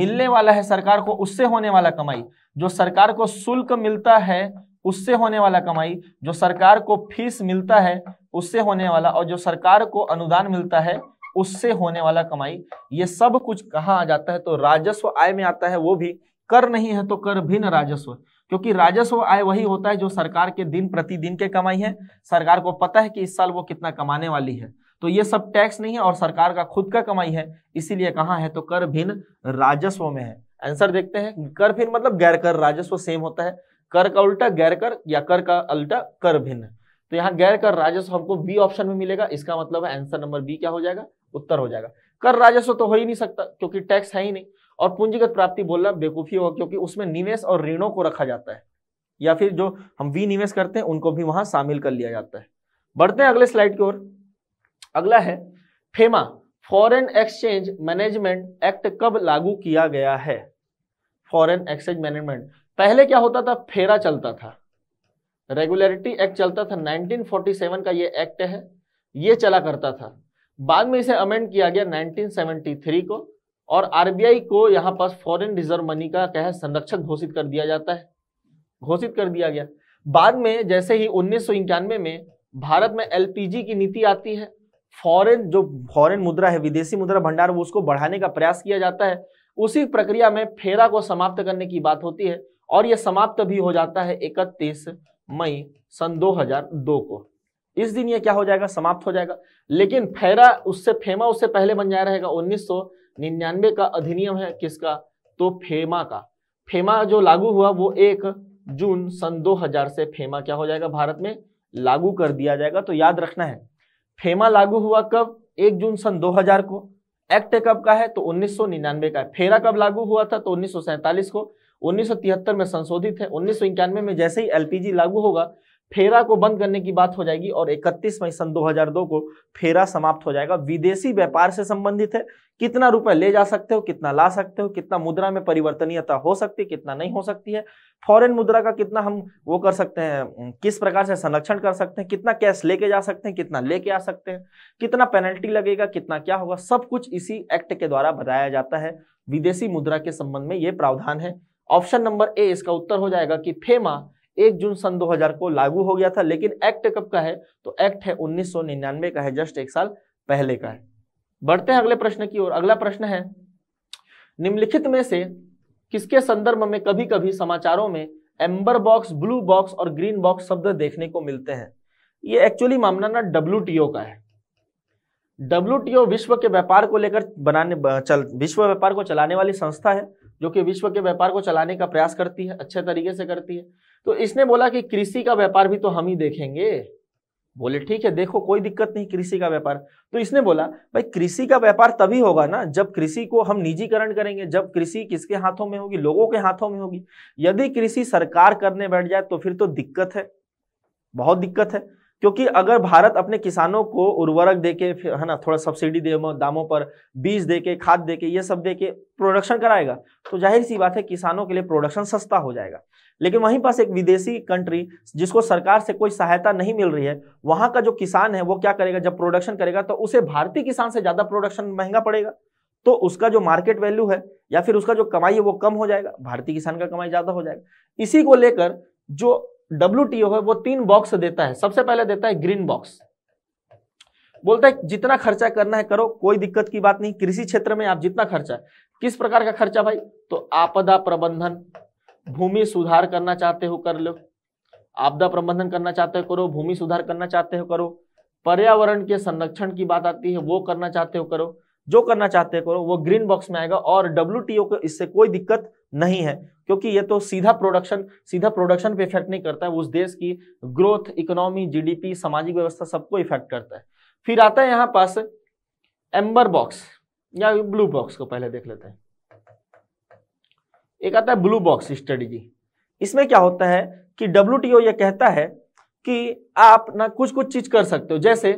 [SPEAKER 1] मिलने वाला है सरकार को उससे होने वाला कमाई जो सरकार को शुल्क मिलता है उससे होने वाला कमाई जो सरकार को फीस मिलता है उससे होने वाला और जो सरकार को अनुदान मिलता है उससे होने वाला कमाई ये सब कुछ कहाँ आ जाता है तो राजस्व आय में आता है वो भी कर नहीं है तो कर भिन्न राजस्व क्योंकि राजस्व आय वही होता है जो सरकार के दिन प्रतिदिन के कमाई है सरकार को पता है कि इस साल वो कितना कमाने वाली है तो ये सब टैक्स नहीं है और सरकार का खुद का कमाई है इसीलिए कहा है तो कर भिन्न राजस्व में है आंसर देखते हैं कर भिन्न मतलब गैर कर राजस्व सेम होता है कर का उल्टा गैर कर या कर का उल्टा कर भिन्न तो यहाँ गैर कर राजस्व हमको बी ऑप्शन में मिलेगा इसका मतलब आंसर नंबर बी क्या हो जाएगा उत्तर हो जाएगा कर राजस्व तो हो ही नहीं सकता क्योंकि टैक्स है ही नहीं और पूंजीगत प्राप्ति बोलना बेकूफी होगा क्योंकि उसमें निवेश और ऋणों को रखा जाता है या फिर जो हम वी निवेश करते हैं उनको भी वहां शामिल कर लिया जाता है बढ़ते हैं अगले स्लाइड की ओर अगला है FEMA foreign exchange management act कब लागू किया गया है फॉरेन एक्सचेंज मैनेजमेंट पहले क्या होता था फेरा चलता था रेगुलरिटी एक्ट चलता था 1947 का ये एक्ट है ये चला करता था बाद में इसे अमेंड किया गया 1973 को और आरबीआई को यहाँ पास फॉरेन रिजर्व मनी का क्या है संरक्षक घोषित कर दिया जाता है घोषित कर दिया गया बाद में जैसे ही उन्नीस में भारत में एलपीजी की नीति आती है फॉरेन जो फॉरेन मुद्रा है विदेशी मुद्रा भंडार वो उसको बढ़ाने का प्रयास किया जाता है उसी प्रक्रिया में फेरा को समाप्त करने की बात होती है और यह समाप्त भी हो जाता है इकतीस मई सन 2002 को इस दिन यह क्या हो जाएगा समाप्त हो जाएगा लेकिन फेरा उससे फेमा उससे पहले बन जाया रहेगा उन्नीस निन्यानवे का अधिनियम है किसका तो फेमा का फेमा जो लागू हुआ वो एक जून सन 2000 से फेमा क्या हो जाएगा भारत में लागू कर दिया जाएगा तो याद रखना है फेमा लागू हुआ कब एक जून सन 2000 को एक्ट कब का है तो 1999 का है फेरा कब लागू हुआ था तो 1947 को 1973 में संशोधित है 1991 में जैसे ही एलपीजी लागू होगा फेरा को बंद करने की बात हो जाएगी और 31 मई सन 2002 को फेरा समाप्त हो जाएगा विदेशी व्यापार से संबंधित है कितना रुपए ले जा सकते हो कितना ला सकते हो कितना मुद्रा में परिवर्तनीयता हो सकती है कितना नहीं हो सकती है फॉरेन मुद्रा का कितना हम वो कर सकते हैं किस प्रकार से संरक्षण कर सकते हैं कितना कैश लेके जा सकते हैं कितना लेके आ सकते हैं कितना पेनल्टी लगेगा कितना क्या होगा सब कुछ इसी एक्ट के द्वारा बताया जाता है विदेशी मुद्रा के संबंध में ये प्रावधान है ऑप्शन नंबर ए इसका उत्तर हो जाएगा कि फेमा एक जून सन 2000 को लागू हो गया था लेकिन एक्ट कब का है तो एक्ट है उन्नीस का है जस्ट एक साल पहले का है बढ़ते हैं अगले प्रश्न की ओर अगला प्रश्न है निम्नलिखित में से किसके संदर्भ में कभी कभी समाचारों में एम्बर बॉक्स ब्लू बॉक्स और ग्रीन बॉक्स शब्द देखने को मिलते हैं ये एक्चुअली मामला ना डब्ल्यू का है डब्ल्यू विश्व के व्यापार को लेकर बनाने चल विश्व व्यापार को चलाने वाली संस्था है जो कि विश्व के व्यापार को चलाने का प्रयास करती है अच्छे तरीके से करती है तो इसने बोला कि कृषि का व्यापार भी तो हम ही देखेंगे बोले ठीक है देखो कोई दिक्कत नहीं कृषि का व्यापार तो इसने बोला भाई कृषि का व्यापार तभी होगा ना जब कृषि को हम निजीकरण करेंगे जब कृषि किसके हाथों में होगी लोगों के हाथों में होगी यदि कृषि सरकार करने बैठ जाए तो फिर तो दिक्कत है बहुत दिक्कत है क्योंकि अगर भारत अपने किसानों को उर्वरक दे के है ना थोड़ा सब्सिडी दे दामों पर बीज दे के खाद दे के ये सब दे के प्रोडक्शन कराएगा तो जाहिर सी बात है किसानों के लिए प्रोडक्शन सस्ता हो जाएगा लेकिन वहीं पास एक विदेशी कंट्री जिसको सरकार से कोई सहायता नहीं मिल रही है वहां का जो किसान है वो क्या करेगा जब प्रोडक्शन करेगा तो उसे भारतीय किसान से ज्यादा प्रोडक्शन महंगा पड़ेगा तो उसका जो मार्केट वैल्यू है या फिर उसका जो कमाई है वो कम हो जाएगा भारतीय किसान का कमाई ज्यादा हो जाएगा इसी को लेकर जो डब्ल्यू टी है वो तीन बॉक्स देता है सबसे पहले देता है ग्रीन बॉक्स बोलता है जितना खर्चा करना है करो कोई दिक्कत की बात नहीं कृषि क्षेत्र में आप जितना खर्चा किस प्रकार का खर्चा भाई तो आपदा प्रबंधन भूमि सुधार करना चाहते हो कर लो आपदा प्रबंधन करना चाहते हो करो भूमि सुधार करना चाहते हो करो पर्यावरण के संरक्षण की बात आती है वो करना चाहते हो करो जो करना चाहते हो करो वो ग्रीन बॉक्स में आएगा और डब्ल्यू को इससे कोई दिक्कत नहीं है क्योंकि ये तो सीधा प्रोडक्शन सीधा प्रोडक्शन पे इफेक्ट नहीं करता है उस देश की ग्रोथ इकोनॉमी जीडीपी सामाजिक व्यवस्था सबको इफेक्ट करता है फिर आता है यहाँ पास एम्बर बॉक्स या ब्लू बॉक्स को पहले देख लेते हैं एक आता है ब्लू बॉक्स स्ट्रेटेजी इसमें क्या होता है कि डब्ल्यू यह कहता है कि आप ना कुछ कुछ चीज कर सकते हो जैसे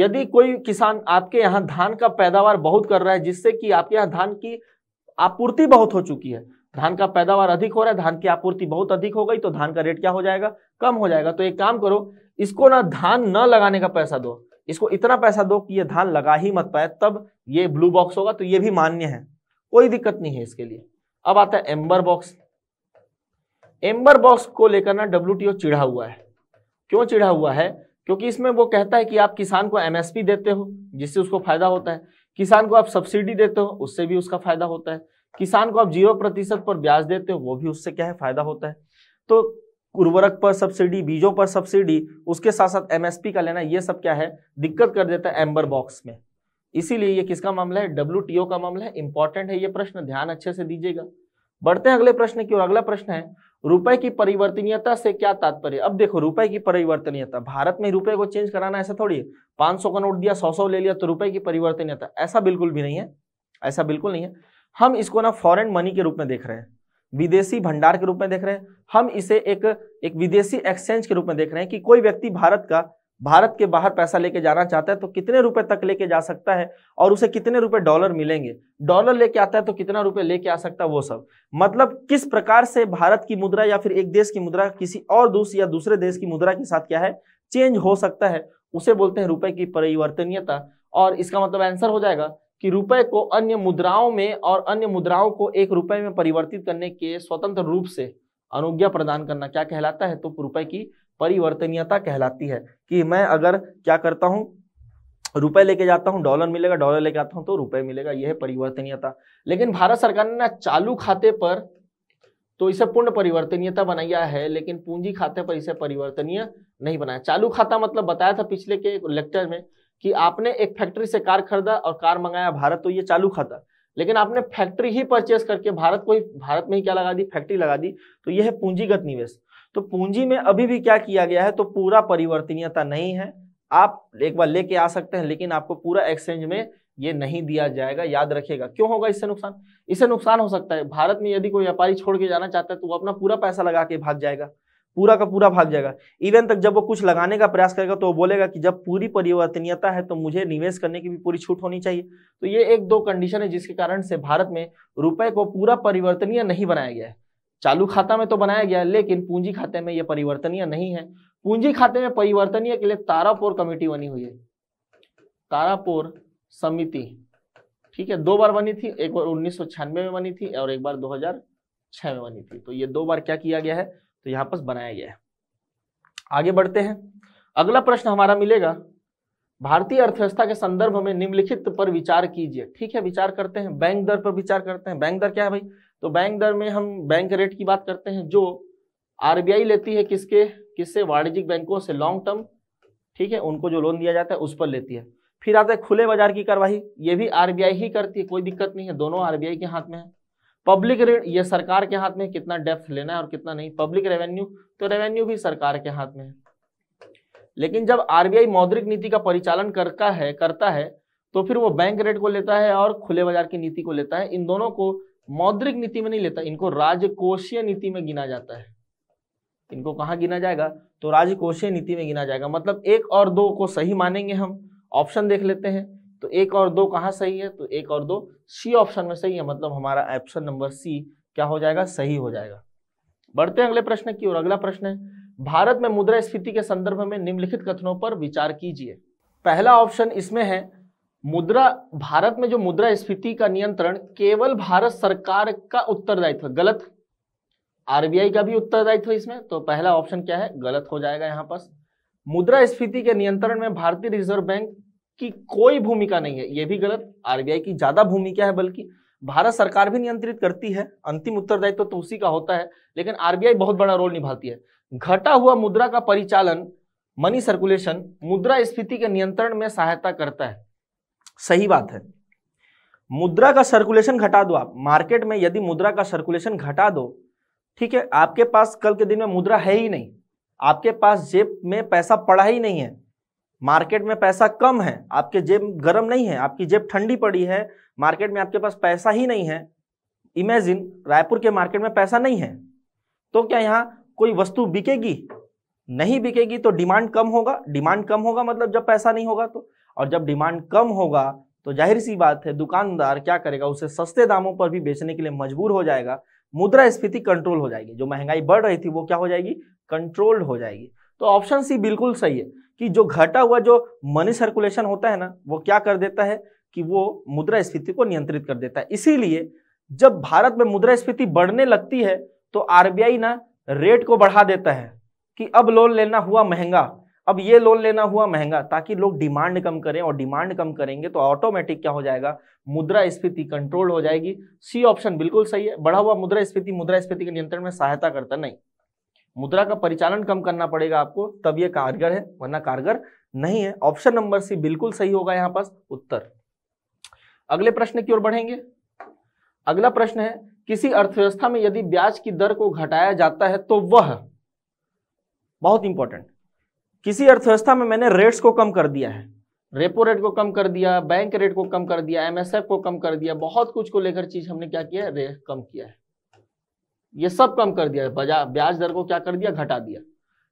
[SPEAKER 1] यदि कोई किसान आपके यहाँ धान का पैदावार बहुत कर रहा है जिससे कि आपके यहाँ धान की आपूर्ति बहुत हो चुकी है धान का पैदावार अधिक हो रहा है धान की आपूर्ति बहुत अधिक हो गई तो धान का रेट क्या हो जाएगा कम हो जाएगा तो एक काम करो इसको ना धान न लगाने का पैसा दो इसको इतना पैसा दो कि ये धान लगा ही मत पाए तब ये ब्लू बॉक्स होगा तो ये भी मान्य है कोई दिक्कत नहीं है इसके लिए अब आता है एम्बर बॉक्स एम्बर बॉक्स को लेकर ना डब्ल्यू चिढ़ा हुआ है क्यों चिढ़ा हुआ है क्योंकि इसमें वो कहता है कि आप किसान को एमएसपी देते हो जिससे उसको फायदा होता है किसान को आप सब्सिडी देते हो उससे भी उसका फायदा होता है किसान को आप जीरो प्रतिशत पर ब्याज देते हो वो भी उससे क्या है फायदा होता है तो उर्वरक पर सब्सिडी बीजों पर सब्सिडी उसके साथ साथ एमएसपी का लेना ये सब क्या है दिक्कत कर देता है एम्बर बॉक्स में इसीलिए ये किसका मामला है डब्ल्यू का मामला है इंपॉर्टेंट है ये प्रश्न ध्यान अच्छे से दीजिएगा बढ़ते हैं अगले प्रश्न की ओर अगला प्रश्न है रुपए की परिवर्तनीयता से क्या तात्पर्य अब देखो रुपए की परिवर्तनीयता भारत में रुपए को चेंज कराना ऐसा थोड़ी है पांच सौ का नोट दिया सौ सौ ले लिया तो रुपए की परिवर्तनीयता ऐसा बिल्कुल भी नहीं है ऐसा बिल्कुल नहीं है हम इसको ना फॉरेन मनी के रूप में देख रहे हैं विदेशी भंडार के रूप में देख रहे हैं हम इसे एक एक विदेशी एक्सचेंज के रूप में देख रहे हैं कि कोई व्यक्ति भारत का भारत के बाहर पैसा लेके जाना चाहता है तो कितने रुपए तक लेके जा सकता है और उसे कितने रुपए डॉलर मिलेंगे डॉलर लेके आता है तो कितना रुपए लेके आ सकता है वो सब मतलब किस प्रकार से भारत की मुद्रा या फिर एक देश की मुद्रा किसी और दूसरे या दूसरे देश की मुद्रा के साथ क्या है चेंज हो सकता है उसे बोलते हैं रुपए की परिवर्तनीयता और इसका मतलब आंसर हो जाएगा कि रुपए को अन्य मुद्राओं में और अन्य मुद्राओं को एक रुपए में परिवर्तित करने के स्वतंत्र रूप से अनुज्ञा प्रदान करना क्या कहलाता है तो रुपए की परिवर्तनीयता कहलाती है कि मैं अगर क्या करता हूं रुपए लेके जाता हूँ डॉलर मिलेगा डॉलर लेके आता हूं तो रुपए मिलेगा यह है परिवर्तनीयता लेकिन भारत सरकार ने ना चालू खाते पर तो इसे पूर्ण परिवर्तनीयता बनाया है लेकिन पूंजी खाते पर इसे परिवर्तनीय नहीं बनाया चालू खाता मतलब बताया था पिछले के लेक्चर में कि आपने एक फैक्ट्री से कार खरीदा और कार मंगाया भारत तो ये चालू खाता लेकिन आपने फैक्ट्री ही परचेस करके भारत को ही भारत में ही क्या लगा दी फैक्ट्री लगा दी तो यह है पूंजीगत निवेश तो पूंजी में अभी भी क्या किया गया है तो पूरा परिवर्तनीयता नहीं है आप एक बार लेके आ सकते हैं लेकिन आपको पूरा एक्सचेंज में ये नहीं दिया जाएगा याद रखिएगा क्यों होगा इससे नुकसान इससे नुकसान हो सकता है भारत में यदि कोई व्यापारी छोड़ के जाना चाहता है तो वो अपना पूरा पैसा लगा के भाग जाएगा पूरा का पूरा भाग जाएगा इवन तक जब वो कुछ लगाने का प्रयास करेगा तो वो बोलेगा कि जब पूरी परिवर्तनीयता है तो मुझे निवेश करने की भी पूरी छूट होनी चाहिए तो ये एक दो कंडीशन है जिसके कारण से भारत में रुपए को पूरा परिवर्तनीय नहीं बनाया गया है चालू खाता में तो बनाया गया है लेकिन पूंजी खाते में यह परिवर्तनीय नहीं है पूंजी खाते में परिवर्तनीय के लिए तारापोर कमेटी बनी हुई है तारापोर समिति ठीक है दो बार बनी थी एक बार उन्नीस में बनी थी और एक बार दो में बनी थी तो ये दो बार क्या किया गया है तो यहां पर बनाया गया है आगे बढ़ते हैं अगला प्रश्न हमारा मिलेगा भारतीय अर्थव्यवस्था के संदर्भ में निम्नलिखित पर विचार कीजिए ठीक है विचार करते हैं बैंक दर पर विचार करते हैं बैंक दर क्या है भाई तो बैंक दर में हम बैंक रेट की बात करते हैं जो आरबीआई लेती है किसके किससे वाणिज्यिक बैंकों से लॉन्ग टर्म ठीक है उनको जो लोन दिया जाता है उस पर लेती है फिर आता है खुले बाजार की कार्रवाई ये भी आरबीआई ही करती है कोई दिक्कत नहीं है दोनों आरबीआई के हाथ में है पब्लिक ऋण ये सरकार के हाथ में कितना डेप्थ लेना है और कितना नहीं पब्लिक रेवेन्यू तो रेवेन्यू भी सरकार के हाथ में है लेकिन जब आरबीआई मौद्रिक नीति का परिचालन करता है करता है तो फिर वो बैंक रेट को लेता है और खुले बाजार की नीति को लेता है इन दोनों को मौद्रिक नीति में नहीं लेता इनको राजकोषीय नीति में गिना जाता है इनको कहाँ गिना जाएगा तो राजकोषीय नीति में गिना जाएगा मतलब एक और दो को सही मानेंगे हम ऑप्शन देख लेते हैं तो एक और दो कहाँ सही है तो एक और दो सी ऑप्शन में सही है मतलब हमारा ऑप्शन नंबर सी क्या हो जाएगा सही हो जाएगा बढ़ते हैं अगले प्रश्न की और अगला प्रश्न है भारत में मुद्रा स्फीति के संदर्भ में निम्नलिखित कथनों पर विचार कीजिए पहला ऑप्शन इसमें है मुद्रा भारत में जो मुद्रा स्फीति का नियंत्रण केवल भारत सरकार का उत्तरदायित्व गलत आरबीआई का भी उत्तरदायित्व इसमें तो पहला ऑप्शन क्या है गलत हो जाएगा यहाँ पर मुद्रा स्फीति के नियंत्रण में भारतीय रिजर्व बैंक की कोई भूमिका नहीं है यह भी गलत आरबीआई की ज्यादा भूमिका है बल्कि भारत सरकार भी नियंत्रित करती है अंतिम उत्तरदायित्व तो, तो उसी का होता है लेकिन आरबीआई बहुत बड़ा रोल निभाती है घटा हुआ मुद्रा का परिचालन मनी सर्कुलेशन मुद्रा स्फीति के नियंत्रण में सहायता करता है सही बात है मुद्रा का सर्कुलेशन घटा दो आप मार्केट में यदि मुद्रा का सर्कुलेशन घटा दो ठीक है आपके पास कल के दिन में मुद्रा है ही नहीं आपके पास जेब में पैसा पड़ा ही नहीं है मार्केट में पैसा कम है आपके जेब गर्म नहीं है आपकी जेब ठंडी पड़ी है मार्केट में आपके पास पैसा ही नहीं है इमेजिन रायपुर के मार्केट में पैसा नहीं है तो क्या यहाँ कोई वस्तु बिकेगी नहीं बिकेगी तो डिमांड कम होगा डिमांड कम होगा मतलब जब पैसा नहीं होगा तो और जब डिमांड कम होगा तो जाहिर सी बात है दुकानदार क्या करेगा उसे सस्ते दामों पर भी बेचने के लिए मजबूर हो जाएगा मुद्रा स्फीति कंट्रोल हो जाएगी जो महंगाई बढ़ रही थी वो क्या हो जाएगी कंट्रोल्ड हो जाएगी तो ऑप्शन सी बिल्कुल सही है कि जो घटा हुआ जो मनी सर्कुलेशन होता है ना वो क्या कर देता है कि वो मुद्रा स्फीति को नियंत्रित कर देता है इसीलिए जब भारत में मुद्रा स्फीति बढ़ने लगती है तो आरबीआई ना रेट को बढ़ा देता है कि अब लोन लेना हुआ महंगा अब ये लोन लेना हुआ महंगा ताकि लोग डिमांड कम करें और डिमांड कम करेंगे तो ऑटोमेटिक क्या हो जाएगा मुद्रा स्फीति कंट्रोल हो जाएगी सी ऑप्शन बिल्कुल सही है बढ़ा हुआ मुद्रा स्फीति मुद्रा स्फीति के नियंत्रण में सहायता करता नहीं मुद्रा का परिचालन कम करना पड़ेगा आपको तब ये कारगर है वरना कारगर नहीं है ऑप्शन नंबर सी बिल्कुल सही होगा यहां पास उत्तर अगले प्रश्न की ओर बढ़ेंगे अगला प्रश्न है किसी अर्थव्यवस्था में यदि ब्याज की दर को घटाया जाता है तो वह बहुत इंपॉर्टेंट किसी अर्थव्यवस्था में मैंने रेट्स को कम कर दिया है रेपो रेट को कम कर दिया बैंक रेट को कम कर दिया एमएसएफ को कम कर दिया बहुत कुछ को लेकर चीज हमने क्या किया है कम किया है ये सब कम कर दिया ब्याज दर को क्या कर दिया घटा दिया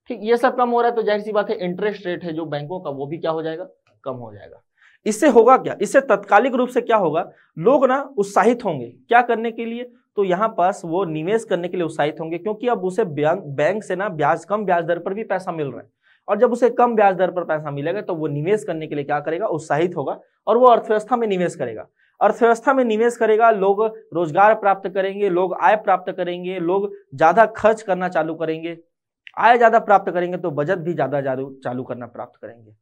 [SPEAKER 1] ठीक ये सब कम हो रहा है तो जाहिर सी बात है इंटरेस्ट रेट है जो बैंकों का वो भी क्या हो जाएगा कम हो जाएगा इससे होगा क्या इससे तत्कालिक रूप से क्या होगा लोग ना उत्साहित होंगे क्या करने के लिए तो यहाँ पास वो निवेश करने के लिए उत्साहित होंगे क्योंकि अब उसे बैंक से ना ब्याज कम ब्याज दर पर भी पैसा मिल रहा है और जब उसे कम ब्याज दर पर पैसा मिलेगा तो वो निवेश करने के लिए क्या करेगा उत्साहित होगा और वो अर्थव्यवस्था में निवेश करेगा अर्थव्यवस्था में निवेश करेगा लोग रोजगार प्राप्त करेंगे लोग आय प्राप्त करेंगे लोग ज़्यादा खर्च करना चालू करेंगे आय ज़्यादा प्राप्त करेंगे तो बजट भी ज़्यादा चालू करना प्राप्त करेंगे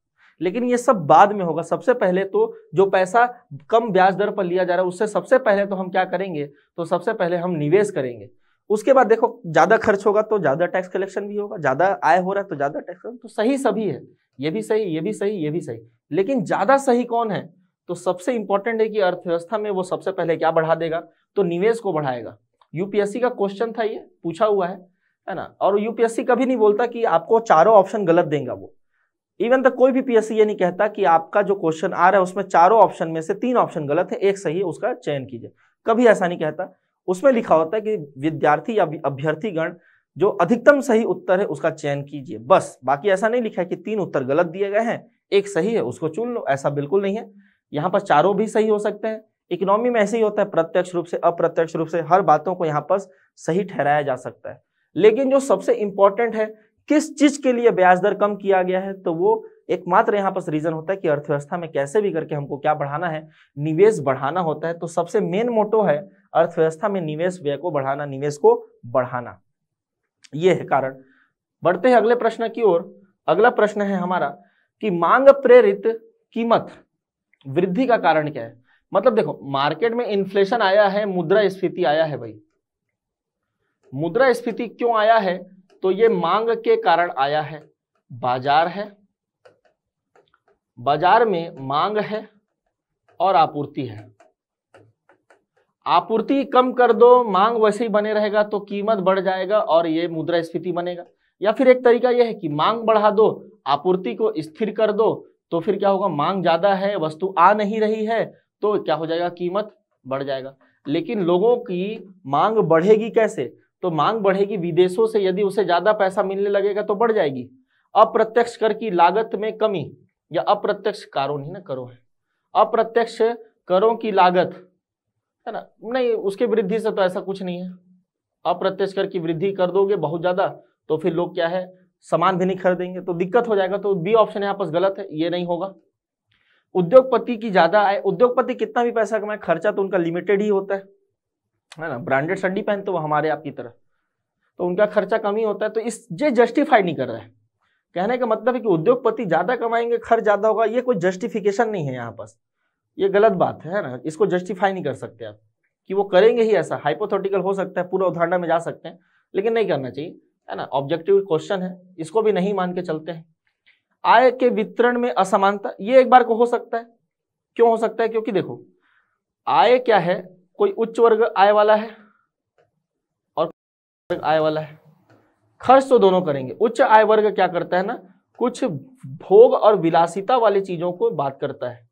[SPEAKER 1] लेकिन ये सब बाद में होगा सबसे पहले तो जो पैसा कम ब्याज दर पर लिया जा रहा है उससे सबसे पहले तो हम क्या करेंगे तो सबसे पहले हम निवेश करेंगे उसके बाद देखो ज़्यादा खर्च होगा तो ज़्यादा टैक्स कलेक्शन भी होगा ज़्यादा आय हो रहा है तो ज़्यादा टैक्स तो सही सभी है ये भी सही ये भी सही ये भी सही लेकिन ज़्यादा सही कौन है तो सबसे इंपॉर्टेंट है कि अर्थव्यवस्था में वो सबसे पहले क्या बढ़ा देगा तो निवेश को बढ़ाएगा यूपीएससी का क्वेश्चन था ये पूछा हुआ है है ना और यूपीएससी कभी नहीं बोलता कि आपको चारों ऑप्शन गलत देंगे वो इवन तक तो कोई भी पीएससी ये नहीं कहता कि आपका जो क्वेश्चन आ रहा है उसमें चारों ऑप्शन में से तीन ऑप्शन गलत है एक सही है उसका चयन कीजिए कभी ऐसा नहीं कहता उसमें लिखा होता है कि विद्यार्थी या अभ्यर्थीगण जो अधिकतम सही उत्तर है उसका चयन कीजिए बस बाकी ऐसा नहीं लिखा है कि तीन उत्तर गलत दिए गए हैं एक सही है उसको चुन लो ऐसा बिल्कुल नहीं है यहाँ पर चारों भी सही हो सकते हैं इकोनॉमी में ऐसे ही होता है प्रत्यक्ष रूप से अप्रत्यक्ष रूप से हर बातों को यहाँ पर सही ठहराया जा सकता है लेकिन जो सबसे इंपॉर्टेंट है किस चीज के लिए ब्याज दर कम किया गया है तो वो एकमात्र यहाँ पर रीजन होता है कि अर्थव्यवस्था में कैसे भी करके हमको क्या बढ़ाना है निवेश बढ़ाना होता है तो सबसे मेन मोटो है अर्थव्यवस्था में निवेश व्यय को बढ़ाना निवेश को बढ़ाना ये है कारण बढ़ते हैं अगले प्रश्न की ओर अगला प्रश्न है हमारा कि मांग प्रेरित कीमत वृद्धि का कारण क्या है मतलब देखो मार्केट में इन्फ्लेशन आया है मुद्रा स्फीति आया है भाई मुद्रा स्फीति क्यों आया है तो ये मांग के कारण आया है बाजार है बाजार में मांग है और आपूर्ति है आपूर्ति कम कर दो मांग वैसे ही बने रहेगा तो कीमत बढ़ जाएगा और ये मुद्रा स्फीति बनेगा या फिर एक तरीका यह है कि मांग बढ़ा दो आपूर्ति को स्थिर कर दो तो फिर क्या होगा मांग ज़्यादा है वस्तु आ नहीं रही है तो क्या हो जाएगा कीमत बढ़ जाएगा लेकिन लोगों की मांग बढ़ेगी कैसे तो मांग बढ़ेगी विदेशों से यदि उसे ज़्यादा पैसा मिलने लगेगा तो बढ़ जाएगी अप्रत्यक्ष कर की लागत में कमी या अप्रत्यक्ष कारों नहीं ना करो है अप्रत्यक्ष करों की लागत है ना नहीं उसके वृद्धि से तो ऐसा कुछ नहीं है अप्रत्यक्ष कर की वृद्धि कर दोगे बहुत ज़्यादा तो फिर लोग क्या है सामान भी नहीं खरीदेंगे तो दिक्कत हो जाएगा तो बी ऑप्शन यहाँ पास गलत है ये नहीं होगा उद्योगपति की ज्यादा आय उद्योगपति कितना भी पैसा कमाए खर्चा तो उनका लिमिटेड ही होता है है ना ब्रांडेड सड्डी पहनते वो हमारे आपकी तरह तो उनका खर्चा कम ही होता है तो इस ये जस्टिफाई नहीं कर रहा है कहने का मतलब है कि उद्योगपति ज्यादा कमाएंगे खर्च ज्यादा होगा ये कोई जस्टिफिकेशन नहीं है यहाँ पास ये गलत बात है ना इसको जस्टिफाई नहीं कर सकते आप कि वो करेंगे ही ऐसा हाइपोथेटिकल हो सकता है पूरा उदाहरण में जा सकते हैं लेकिन नहीं करना चाहिए है ना ऑब्जेक्टिव क्वेश्चन है इसको भी नहीं मान के चलते हैं आय के वितरण में असमानता ये एक बार को हो सकता है क्यों हो सकता है क्योंकि देखो आय क्या है कोई उच्च वर्ग आय वाला है और आय वाला है खर्च तो दोनों करेंगे उच्च आय वर्ग क्या करता है ना कुछ भोग और विलासिता वाली चीजों को बात करता है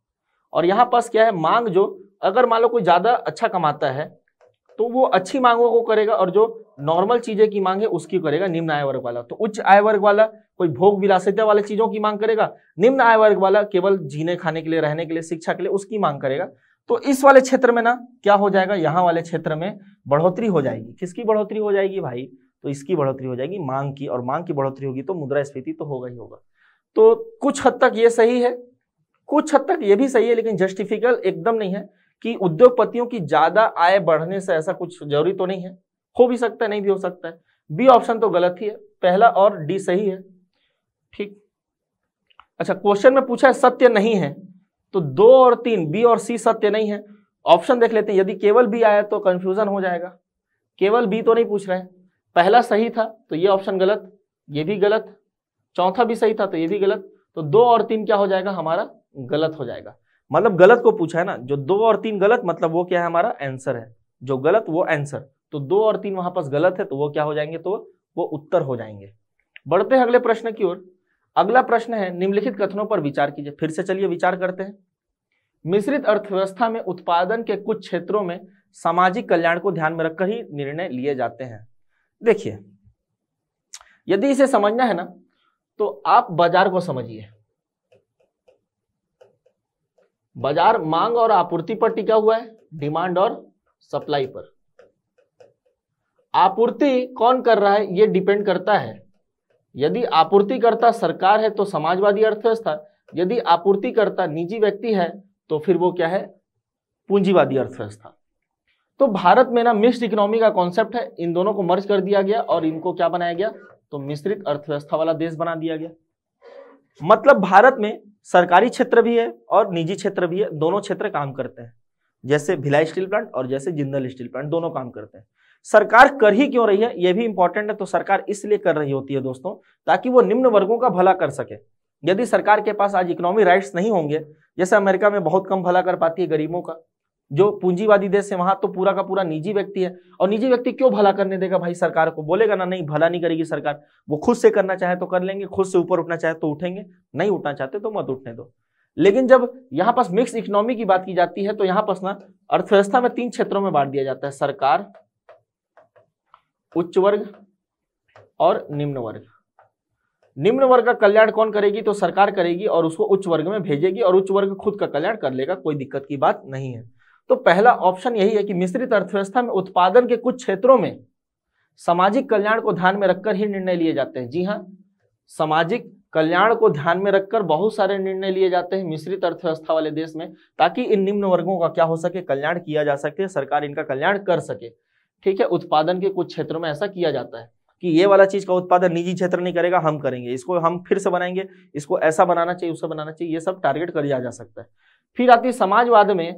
[SPEAKER 1] और यहाँ पास क्या है मांग जो अगर मान लो कोई ज्यादा अच्छा कमाता है तो वो अच्छी मांगों को करेगा और जो नॉर्मल चीजें की मांग है उसकी करेगा निम्न आय वर्ग वाला तो उच्च आय वर्ग वाला कोई भोग विलासिता वाले चीजों की मांग करेगा निम्न आय वर्ग वाला केवल जीने खाने के लिए रहने के लिए शिक्षा के लिए उसकी मांग करेगा तो इस वाले क्षेत्र में ना क्या हो जाएगा यहाँ वाले क्षेत्र में बढ़ोतरी हो जाएगी किसकी बढ़ोतरी हो जाएगी भाई तो इसकी बढ़ोतरी हो जाएगी मांग की और मांग की बढ़ोतरी होगी तो मुद्रा स्फीति तो होगा ही होगा तो कुछ हद तक ये सही है कुछ हद तक ये भी सही है लेकिन जस्टिफिकल एकदम नहीं है कि उद्योगपतियों की ज्यादा आय बढ़ने से ऐसा कुछ जरूरी तो नहीं है हो भी सकता है नहीं भी हो सकता है बी ऑप्शन तो गलत ही है पहला और डी सही है ठीक अच्छा क्वेश्चन में पूछा है सत्य नहीं है तो दो और तीन बी और सी सत्य नहीं है ऑप्शन देख लेते हैं यदि केवल बी आया तो कंफ्यूजन हो जाएगा केवल बी तो नहीं पूछ रहे हैं पहला सही था तो ये ऑप्शन गलत ये भी गलत चौथा भी सही था तो ये भी गलत तो दो और तीन क्या हो जाएगा हमारा गलत हो जाएगा मतलब गलत को पूछा है ना जो दो और तीन गलत मतलब वो क्या है हमारा आंसर है जो गलत वो आंसर तो दो और तीन वहां पास गलत है तो वो क्या हो जाएंगे तो वो उत्तर हो जाएंगे बढ़ते हैं अगले प्रश्न की ओर अगला प्रश्न है निम्नलिखित कथनों पर विचार कीजिए फिर से चलिए विचार करते हैं मिश्रित अर्थव्यवस्था में उत्पादन के कुछ क्षेत्रों में सामाजिक कल्याण को ध्यान में रखकर ही निर्णय लिए जाते हैं देखिए यदि इसे समझना है ना तो आप बाजार को समझिए बाजार मांग और आपूर्ति पर टिका हुआ है डिमांड और सप्लाई पर आपूर्ति कौन कर रहा है ये डिपेंड करता है यदि आपूर्तिकर्ता सरकार है तो समाजवादी अर्थव्यवस्था यदि आपूर्तिकर्ता निजी व्यक्ति है तो फिर वो क्या है पूंजीवादी अर्थव्यवस्था तो भारत में ना मिक्स्ड इकोनॉमी का कॉन्सेप्ट है इन दोनों को मर्ज कर दिया गया और इनको क्या बनाया गया तो मिश्रित अर्थव्यवस्था वाला देश बना दिया गया मतलब भारत में सरकारी क्षेत्र भी है और निजी क्षेत्र भी है दोनों क्षेत्र काम करते हैं जैसे भिलाई स्टील प्लांट और जैसे जिंदल स्टील प्लांट दोनों काम करते हैं सरकार कर ही क्यों रही है यह भी इंपॉर्टेंट है तो सरकार इसलिए कर रही होती है दोस्तों ताकि वो निम्न वर्गों का भला कर सके यदि सरकार के पास आज इकोनॉमी राइट्स नहीं होंगे जैसे अमेरिका में बहुत कम भला कर पाती है गरीबों का जो पूंजीवादी देश है वहां तो पूरा का पूरा निजी व्यक्ति है और निजी व्यक्ति क्यों भला करने देगा भाई सरकार को बोलेगा ना नहीं भला नहीं करेगी सरकार वो खुद से करना चाहे तो कर लेंगे खुद से ऊपर उठना चाहे तो उठेंगे नहीं उठना चाहते तो मत उठने दो लेकिन जब यहाँ पास मिक्स इकोनॉमी की बात की जाती है तो यहाँ पास ना अर्थव्यवस्था में तीन क्षेत्रों में बांट दिया जाता है सरकार उच्च वर्ग और निम्न वर्ग निम्न वर्ग का कल्याण कौन करेगी तो सरकार करेगी और उसको उच्च वर्ग में भेजेगी और उच्च वर्ग खुद का कल्याण कर लेगा कोई दिक्कत की बात नहीं है तो पहला ऑप्शन यही है कि मिश्रित अर्थव्यवस्था में उत्पादन के कुछ क्षेत्रों में सामाजिक कल्याण को ध्यान में रखकर ही निर्णय लिए जाते हैं जी हाँ सामाजिक कल्याण को ध्यान में रखकर बहुत सारे निर्णय लिए जाते हैं मिश्रित अर्थव्यवस्था वाले देश में ताकि इन निम्न वर्गों का क्या हो सके कल्याण किया जा सके सरकार इनका कल्याण कर सके ठीक है उत्पादन के कुछ क्षेत्रों में ऐसा किया जाता है कि ये वाला चीज का उत्पादन निजी क्षेत्र नहीं करेगा हम करेंगे इसको हम फिर से बनाएंगे इसको ऐसा बनाना चाहिए उसे बनाना चाहिए ये सब टारगेट कर दिया जा सकता है फिर आती है समाजवाद में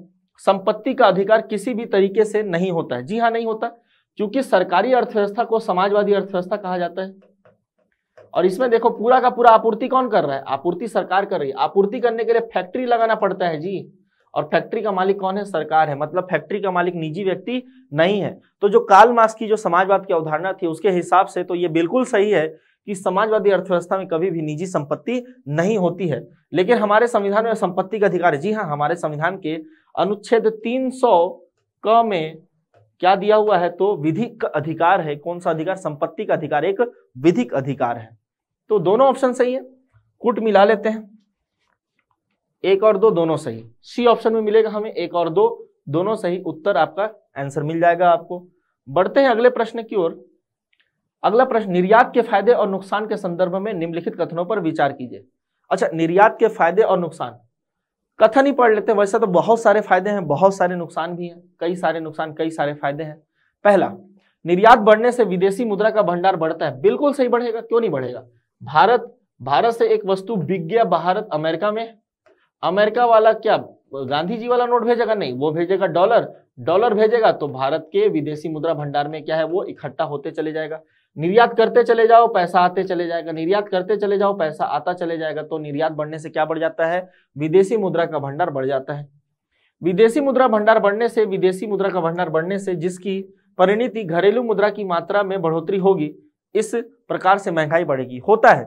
[SPEAKER 1] संपत्ति का अधिकार किसी भी तरीके से नहीं होता है जी हाँ नहीं होता क्योंकि सरकारी अर्थव्यवस्था को समाजवादी अर्थव्यवस्था कहा जाता है और इसमें देखो पूरा का पूरा आपूर्ति कौन कर रहा है आपूर्ति सरकार कर रही है आपूर्ति करने के लिए फैक्ट्री लगाना पड़ता है जी और फैक्ट्री का मालिक कौन है सरकार है मतलब फैक्ट्री का मालिक निजी व्यक्ति नहीं है तो जो काल मास की जो समाजवाद की अवधारणा थी उसके हिसाब से तो ये बिल्कुल सही है कि समाजवादी अर्थव्यवस्था में कभी भी निजी संपत्ति नहीं होती है लेकिन हमारे संविधान में संपत्ति का अधिकार है जी हाँ हमारे संविधान के अनुच्छेद 300 क में क्या दिया हुआ है तो विधिक अधिकार है कौन सा अधिकार संपत्ति का अधिकार एक विधिक अधिकार है तो दोनों ऑप्शन सही है कुट मिला लेते हैं एक और दो दोनों सही सी ऑप्शन में मिलेगा हमें एक और दो दोनों सही उत्तर आपका आंसर मिल जाएगा आपको बढ़ते हैं अगले प्रश्न की ओर अगला प्रश्न निर्यात के फायदे और नुकसान के संदर्भ में निम्नलिखित कथनों पर विचार कीजिए अच्छा निर्यात के फायदे और नुकसान कथन ही पढ़ लेते हैं वैसे तो बहुत सारे फायदे हैं बहुत सारे नुकसान भी हैं कई सारे नुकसान कई सारे फायदे हैं पहला निर्यात बढ़ने से विदेशी मुद्रा का भंडार बढ़ता है बिल्कुल सही बढ़ेगा क्यों नहीं बढ़ेगा भारत भारत से एक वस्तु बिक गया भारत अमेरिका में अमेरिका वाला क्या गांधी जी वाला नोट भेजेगा नहीं वो भेजेगा डॉलर डॉलर भेजेगा तो भारत के विदेशी मुद्रा भंडार में क्या है वो इकट्ठा होते चले जाएगा निर्यात करते चले जाओ पैसा आते चले जाएगा निर्यात करते चले जाओ पैसा आता चले जाएगा तो निर्यात बढ़ने से क्या बढ़ जाता है विदेशी मुद्रा का भंडार बढ़ जाता है विदेशी मुद्रा भंडार बढ़ने से विदेशी मुद्रा का भंडार बढ़ने से जिसकी परिणति घरेलू मुद्रा की मात्रा में बढ़ोतरी होगी इस प्रकार से महंगाई बढ़ेगी होता है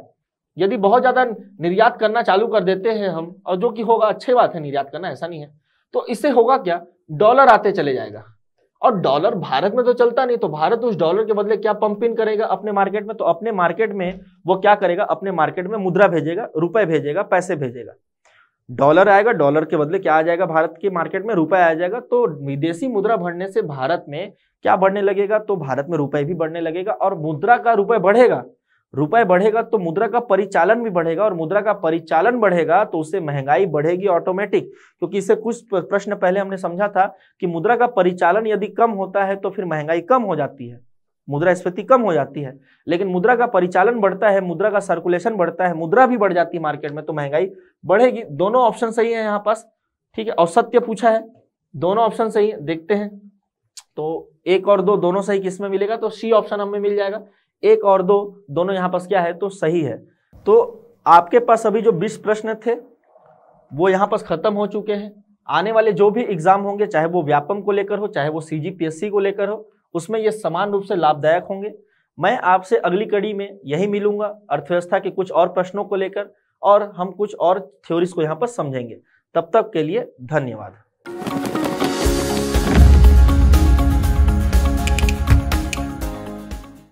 [SPEAKER 1] यदि बहुत ज़्यादा निर्यात करना चालू कर देते हैं हम और जो कि होगा अच्छी बात है निर्यात करना ऐसा नहीं है तो इससे होगा क्या डॉलर आते चले जाएगा और डॉलर भारत में तो चलता नहीं तो भारत उस डॉलर के बदले क्या पंप इन करेगा अपने मार्केट में तो अपने मार्केट में वो क्या करेगा अपने मार्केट में मुद्रा भेजेगा रुपए भेजेगा पैसे भेजेगा डॉलर आएगा डॉलर के बदले क्या आ जाएगा भारत के मार्केट में रुपए आ जाएगा तो विदेशी मुद्रा बढ़ने से भारत में क्या बढ़ने लगेगा तो भारत में रुपए भी बढ़ने लगेगा और मुद्रा का रुपए बढ़ेगा रुपए बढ़ेगा तो मुद्रा का परिचालन भी बढ़ेगा और मुद्रा का परिचालन बढ़ेगा तो उससे महंगाई बढ़ेगी ऑटोमेटिक क्योंकि इससे कुछ प्रश्न पहले हमने समझा था कि मुद्रा का परिचालन यदि कम होता है तो फिर महंगाई कम हो जाती है मुद्रा स्फीति कम हो जाती है लेकिन मुद्रा का परिचालन बढ़ता है मुद्रा का सर्कुलेशन बढ़ता है मुद्रा भी बढ़ जाती है मार्केट में तो महंगाई बढ़ेगी दोनों ऑप्शन सही है यहाँ पास ठीक है औसत्य पूछा है दोनों ऑप्शन सही है देखते हैं तो एक और दो दोनों सही किसमें मिलेगा तो सी ऑप्शन हमें मिल जाएगा एक और दो दोनों यहाँ पास क्या है तो सही है तो आपके पास अभी जो बीस प्रश्न थे वो यहाँ पास खत्म हो चुके हैं आने वाले जो भी एग्जाम होंगे चाहे वो व्यापम को लेकर हो चाहे वो सी को लेकर हो उसमें ये समान रूप से लाभदायक होंगे मैं आपसे अगली कड़ी में यही मिलूंगा अर्थव्यवस्था के कुछ और प्रश्नों को लेकर और हम कुछ और थ्योरीज को यहाँ पर समझेंगे तब तक के लिए धन्यवाद